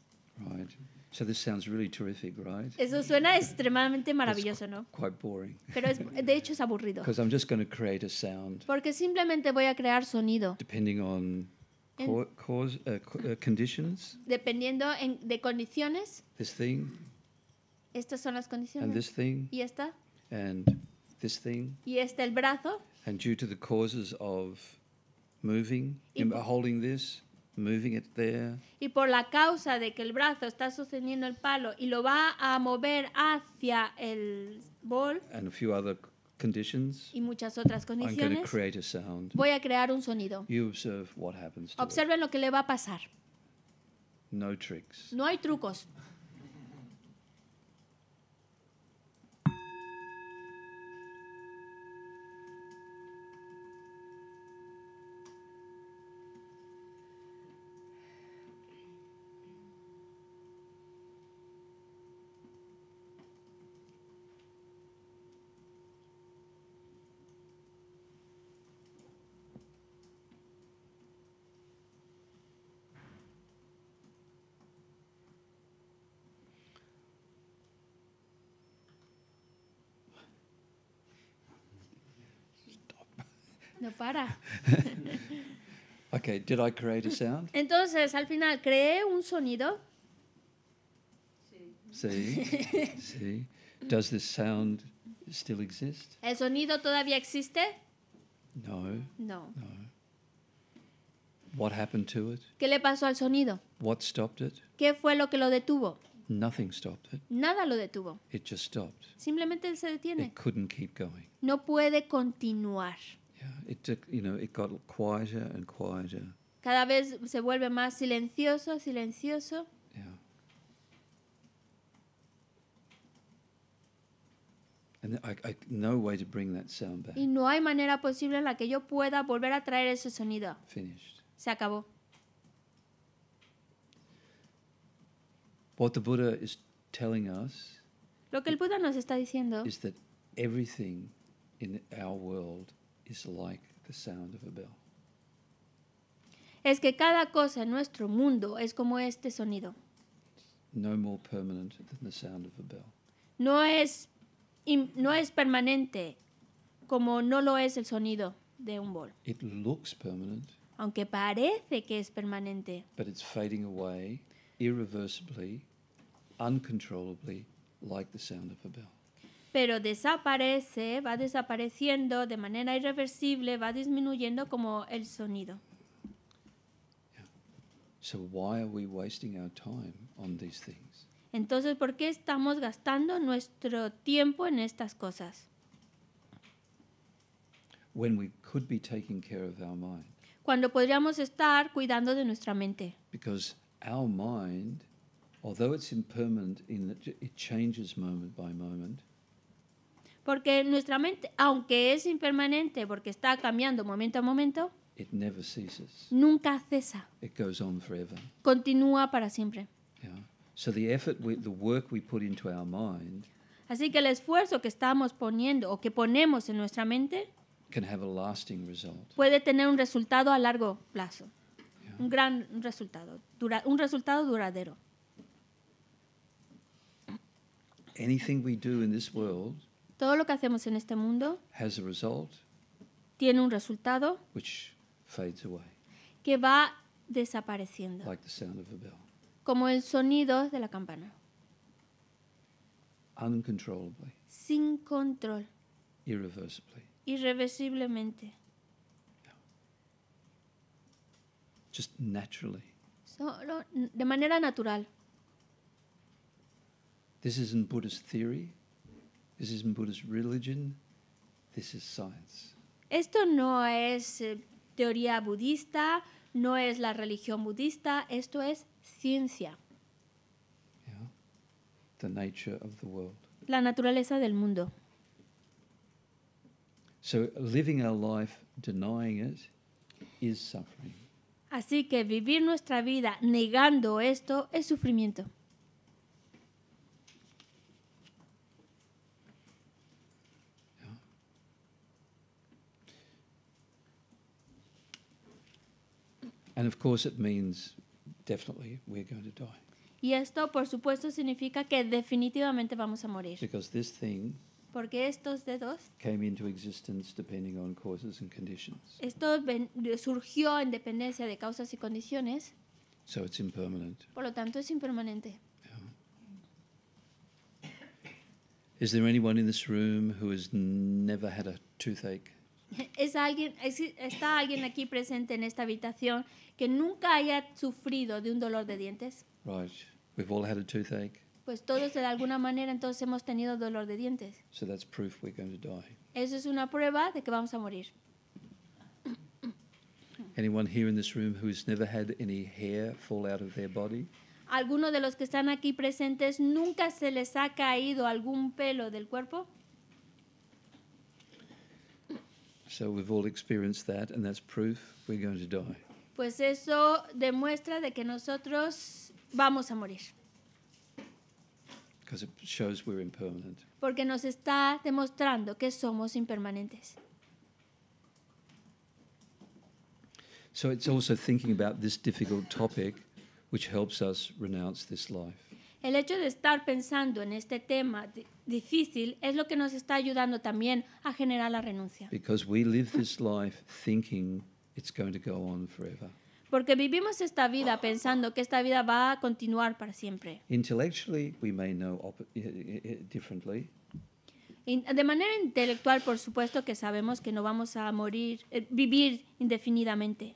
So this sounds really terrific, right? Eso suena extremadamente maravilloso, ¿no? Quite boring. Pero es, de hecho es aburrido. Because I'm just going to create a sound. Porque simplemente voy a crear sonido. Depending on en, cause, uh, uh, conditions. Dependiendo en, de condiciones. This thing. Estas son las condiciones. And this thing. Y esta. And this thing. Y este el brazo. And due to the causes of moving, y, holding this. Moving it there. Y por la causa de que el brazo está sosteniendo el palo y lo va a mover hacia el bol. Y muchas otras condiciones. Voy a crear un sonido. observe Observen lo que le va a pasar. No tricks. No hay trucos. No para. *laughs* okay, did I create a sound? Entonces, al final, ¿creé un sonido? Sí. Sí. sí. Does this sound still exist? ¿El sonido todavía existe? No. No. No. What happened to it? ¿Qué le pasó al sonido? What stopped it? ¿Qué fue lo que lo detuvo? Nothing stopped it. Nada lo detuvo. It just stopped. Simplemente él se detiene. It couldn't keep going. No puede continuar. It took, you know, it got quieter and quieter. Cada vez se vuelve más silencioso, silencioso. Yeah. And I, I, no way to bring that sound back. Y no hay manera posible en la que yo pueda volver a traer ese sonido. Finished. Se acabó. What the Buddha is telling us Lo que el Buda nos está diciendo is that everything in our world is like the sound of a bell. Es que cada cosa en nuestro mundo es como este sonido. No es, no es permanente como no lo es el sonido de un bol. It looks permanent. Aunque parece que es permanente. But it's fading away irreversibly, uncontrollably, like the sound of a bell pero desaparece, va desapareciendo de manera irreversible, va disminuyendo como el sonido. Entonces, ¿por qué estamos gastando nuestro tiempo en estas cosas? Cuando podríamos estar cuidando de nuestra mente. Because our mind, although it's impermanent in it changes moment moment, porque nuestra mente, aunque es impermanente, porque está cambiando momento a momento, nunca cesa. Continúa para siempre. Así que el esfuerzo que estamos poniendo o que ponemos en nuestra mente puede tener un resultado a largo plazo, un gran resultado, un resultado duradero. Anything we do in this world todo lo que hacemos en este mundo tiene un resultado que va desapareciendo, como el sonido de la campana. sin control, irreversiblemente. Solo de manera natural. This isn't Buddhist theory. Esto no es eh, teoría budista, no es la religión budista, esto es ciencia. La naturaleza del mundo. Así que vivir nuestra vida negando esto es sufrimiento. And of course it means definitely we're going to die. Y esto, por supuesto, significa que definitivamente vamos a morir. Because this thing Porque estos dedos came into existence depending on causes and conditions. Esto ven- surgió en dependencia de causas y condiciones, So it's impermanent. por lo tanto es impermanente. Is there anyone in this room who has never had a toothache? es alguien, ¿Está alguien aquí presente en esta habitación que nunca haya sufrido de un dolor de dientes? Pues todos de alguna manera entonces hemos tenido dolor de dientes. Eso es una prueba de que vamos a morir. ¿Alguno de los que están aquí presentes nunca se les ha caído algún pelo del cuerpo? So we've all experienced that, and that's proof we're going to die. Pues eso demuestra de que nosotros vamos a morir. Because it shows we're impermanent. Porque nos está demostrando que somos impermanentes. So it's also thinking about this difficult topic which helps us renounce this life. El hecho de estar pensando en este tema difícil es lo que nos está ayudando también a generar la renuncia. Porque vivimos esta vida pensando que esta vida va a continuar para siempre. Intellectually, eh, eh, eh, De manera intelectual, por supuesto que sabemos que no vamos a morir, vivir indefinidamente.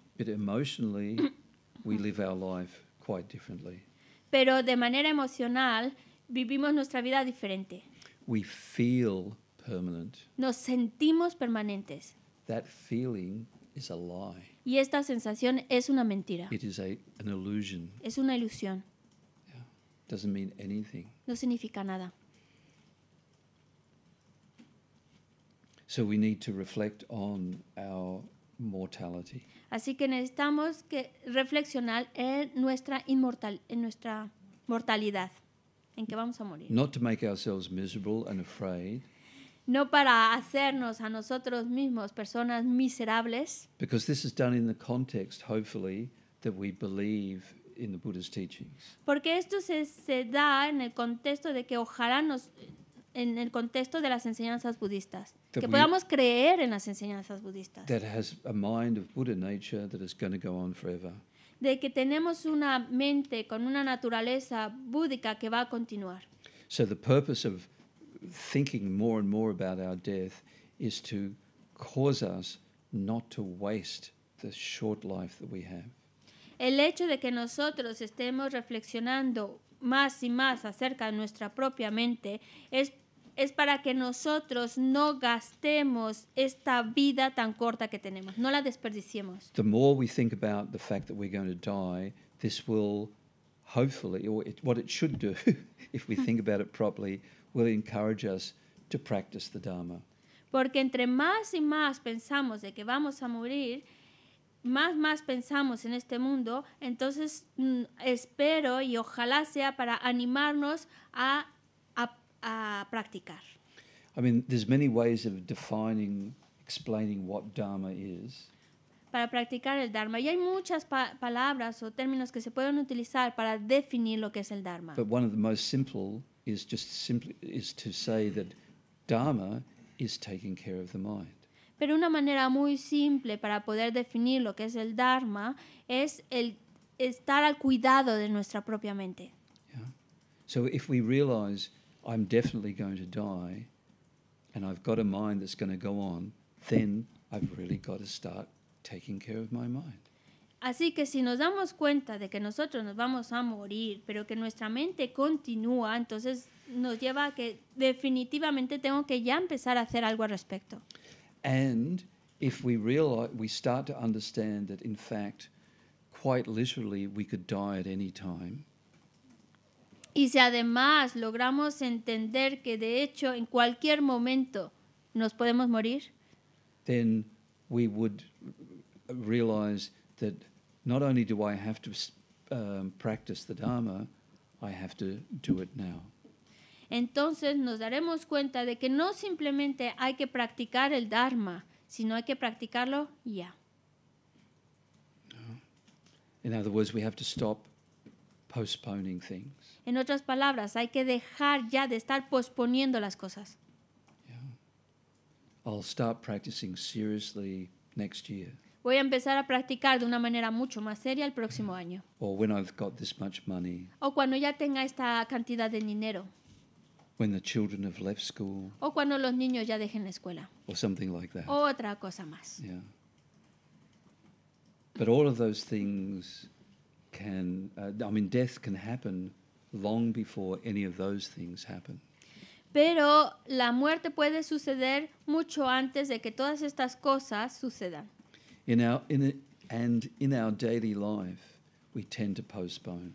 Pero de manera emocional, vivimos nuestra vida diferente. Nos sentimos permanentes. Y esta sensación es una mentira. Es una ilusión. No significa nada. Así que necesitamos reflexionar en nuestra inmortal en nuestra mortalidad en que vamos a morir. Not to make ourselves miserable and afraid. No para hacernos a nosotros mismos personas miserables. Because this is done in the context, hopefully, that we believe in the Buddha's teachings. Porque esto se, se da en el contexto de que ojalá nos en el contexto de las enseñanzas budistas, that que we, podamos creer en las enseñanzas budistas. That has a mind of Buddha nature that is going to go on forever de que tenemos una mente con una naturaleza búdica que va a continuar. the purpose of thinking more and more about our death is to cause us not to waste the short life that we have. El hecho de que nosotros estemos reflexionando más y más acerca de nuestra propia mente es es para que nosotros no gastemos esta vida tan corta que tenemos, no la desperdiciemos. The more we think about the fact that we're going to die, this will hopefully or what it should do *laughs* if we think about it properly will encourage us to practice the dharma. Porque entre más y más pensamos de que vamos a morir, más más pensamos en este mundo, entonces mm, espero y ojalá sea para animarnos a a practicar. I mean, there's many ways of defining, explaining what Dharma is. Para practicar el Dharma. Y hay muchas pa palabras o términos que se pueden utilizar para definir lo que es el Dharma. But one of the most simple is just simply is to say that Dharma is taking care of the mind. Pero una manera muy simple para poder definir lo que es el Dharma es el estar al cuidado de nuestra propia mente. Yeah. So if we realize I'm definitely going to die and I've got a mind that's going to go on, then I've really got to start taking care of my mind. Así que si nos damos cuenta de que nosotros nos vamos a morir, pero que nuestra mente continúa, entonces nos lleva a que definitivamente tengo que ya empezar a hacer algo al respecto. And if we realize, we start to understand that in fact, quite literally, we could die at any time. Y si además logramos entender que de hecho en cualquier momento nos podemos morir, Entonces nos daremos cuenta de que no simplemente hay que practicar el Dharma, sino hay que practicarlo ya. en In other words, we have to stop postponing things. En otras palabras, hay que dejar ya de estar posponiendo las cosas. Voy a empezar a practicar de una manera mucho más seria el próximo año. O cuando ya tenga esta cantidad de dinero. O cuando los niños ya dejen la escuela. O otra cosa más. Pero But all of those things can, uh, I mean, death can happen long before any of those things happen. Pero la muerte puede suceder mucho antes de que todas estas cosas sucedan. In our, in it, and in our daily life, we tend to postpone.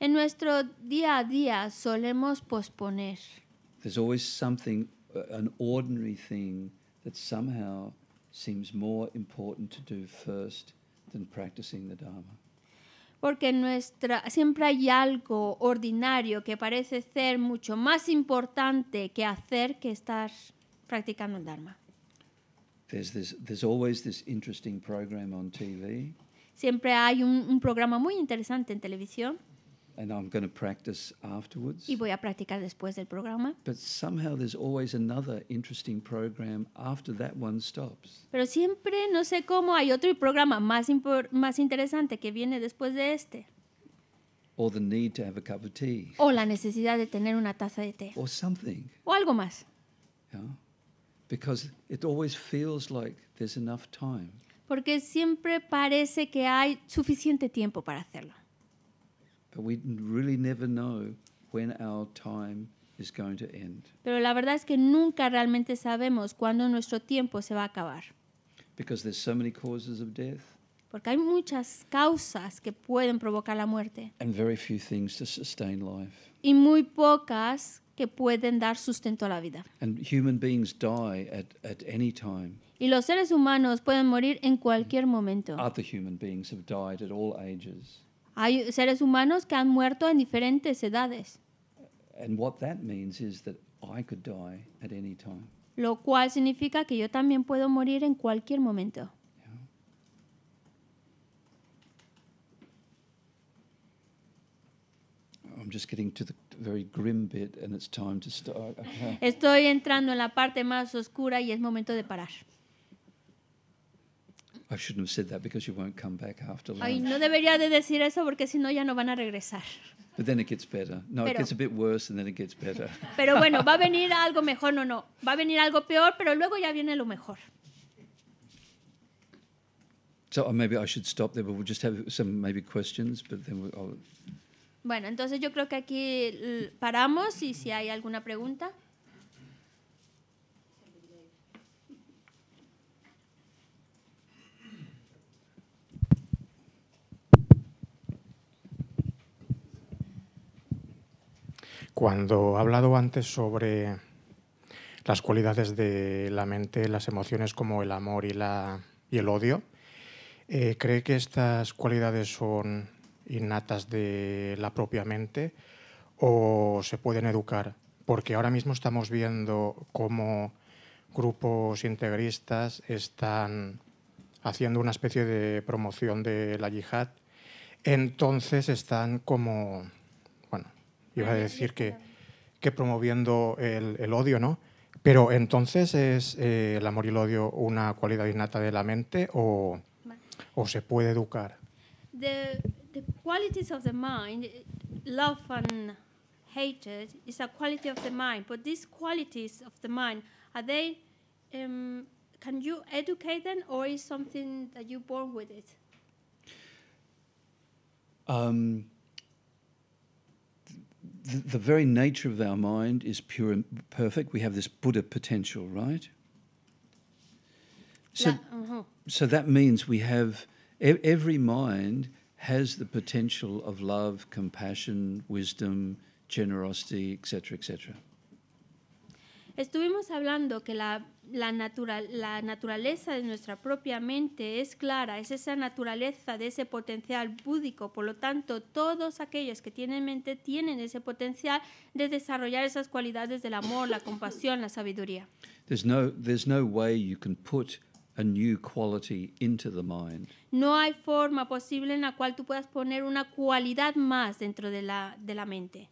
En nuestro día a día solemos posponer. There's always something, uh, an ordinary thing that somehow seems more important to do first than practicing the Dharma. porque nuestra, siempre hay algo ordinario que parece ser mucho más importante que hacer que estar practicando el Dharma. Siempre hay un programa muy interesante en televisión. And I'm going to practice afterwards. Y voy a practicar después del programa. But somehow there's always another interesting program after that one stops. Pero siempre, no sé cómo, hay otro programa más, más interesante que viene después de este. Or the need to have a cup of tea. O la necesidad de tener una taza de té. Or something. O algo más. Yeah, Because it always feels like there's enough time. Porque siempre parece que hay suficiente tiempo para hacerlo. Pero la verdad es que nunca realmente sabemos cuándo nuestro tiempo se va a acabar. Porque hay muchas causas que pueden provocar la muerte. Y muy pocas que pueden dar sustento a la vida. Y los seres humanos pueden morir en cualquier momento. human beings died at all ages. Hay seres humanos que han muerto en diferentes edades. Lo cual significa que yo también puedo morir en cualquier momento. Estoy entrando en la parte más oscura y es momento de parar. Ay, no debería de decir eso porque si no ya no van a regresar. pero, bueno, va a venir algo mejor, no, no. Va a venir algo peor, pero luego ya viene lo mejor. Bueno, entonces yo creo que aquí paramos y si hay alguna pregunta. Cuando ha hablado antes sobre las cualidades de la mente, las emociones como el amor y, la, y el odio, eh, ¿cree que estas cualidades son innatas de la propia mente o se pueden educar? Porque ahora mismo estamos viendo cómo grupos integristas están haciendo una especie de promoción de la yihad, entonces están como iba a decir que, que promoviendo el, el, odio, ¿no? Pero entonces, ¿es eh, el amor y el odio una cualidad innata de la mente o, o se puede educar? The, the qualities of the mind, love and hatred, is a quality of the mind. But these qualities of the mind, are they, um, can you educate them or is something that you born with it? Um, the, the very nature of our mind is pure and perfect. We have this Buddha potential, right? So, yeah. uh-huh. so that means we have every mind has the potential of love, compassion, wisdom, generosity, etc., etc. Estuvimos hablando que la, la, la naturaleza de nuestra propia mente es clara, es esa naturaleza de ese potencial búdico, por lo tanto todos aquellos que tienen mente tienen ese potencial de desarrollar esas cualidades del amor, la compasión, la sabiduría. There's no, there's no way you can put a new quality into the mind. No hay forma posible en la cual tú puedas poner una cualidad más dentro de la, de la mente,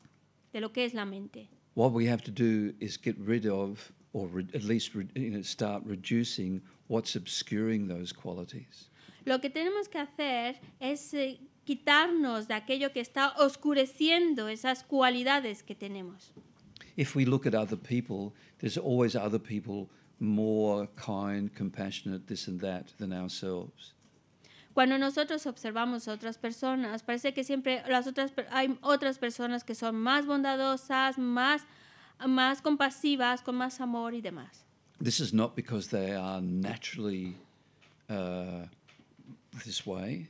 de lo que es la mente. What we have to do is get rid of, or re- at least re- you know, start reducing what's obscuring those qualities. Lo que tenemos que hacer es eh, quitarnos de aquello que está oscureciendo esas cualidades que tenemos. If we look at other people, there's always other people more kind, compassionate, this and that than ourselves. Cuando nosotros observamos a otras personas, parece que siempre las otras, hay otras personas que son más bondadosas, más, más compasivas, con más amor y demás. This is not because they are naturally uh, this way.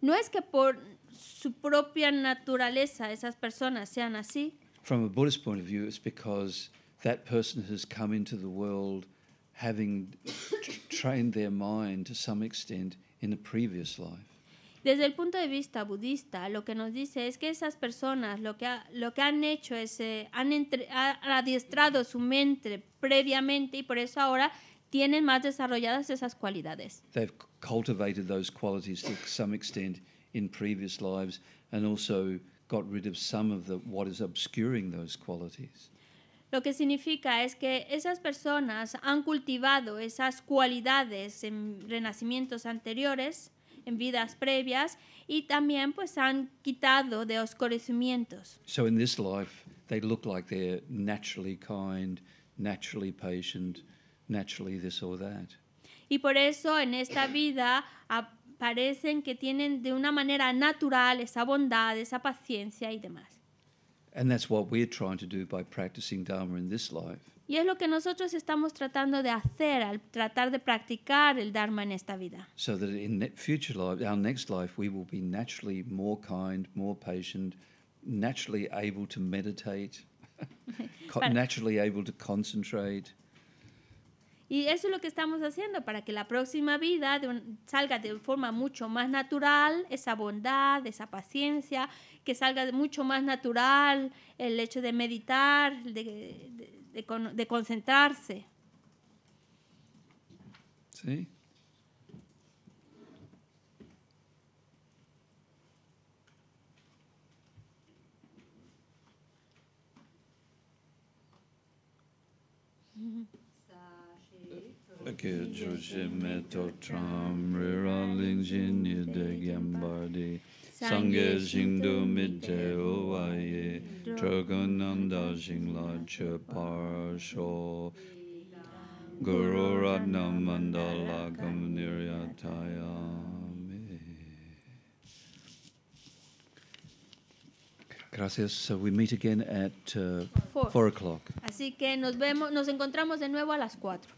No es que por su propia naturaleza esas personas sean así. From a Buddhist point of view, it's because that person has come into the world having trained their mind to some extent in the previous life. Desde el punto de vista budista, lo que nos dice es que esas personas lo que, ha, lo que han hecho es eh, han, entre, ha, han adiestrado su mente previamente y por eso ahora tienen más desarrolladas esas cualidades. They've cultivated those qualities to some extent in previous lives and also got rid of some of the what is obscuring those qualities. Lo que significa es que esas personas han cultivado esas cualidades en renacimientos anteriores, en vidas previas, y también pues han quitado de oscurecimientos. So Y por eso en esta vida parecen que tienen de una manera natural esa bondad, esa paciencia y demás. And that's what we're trying to do by practicing Dharma in this life. Y es lo que nosotros estamos tratando de hacer al tratar de practicar el Dharma en esta vida. So that in future life, our next life, we will be naturally more kind, more patient, naturally able to meditate, *laughs* naturally able to concentrate. Y eso es lo que estamos haciendo para que la próxima vida de un, salga de forma mucho más natural, esa bondad, esa paciencia, que salga mucho más natural el hecho de meditar, de, de, de, de concentrarse. Sí. Akit Joshim Meto Tram Riraling Jinya de Gambardi. Sangye Owaye, Jingla Guru Mandala Gracias. So we meet again at uh, four. four o'clock. Así que nos vemos, nos encontramos de nuevo a las cuatro.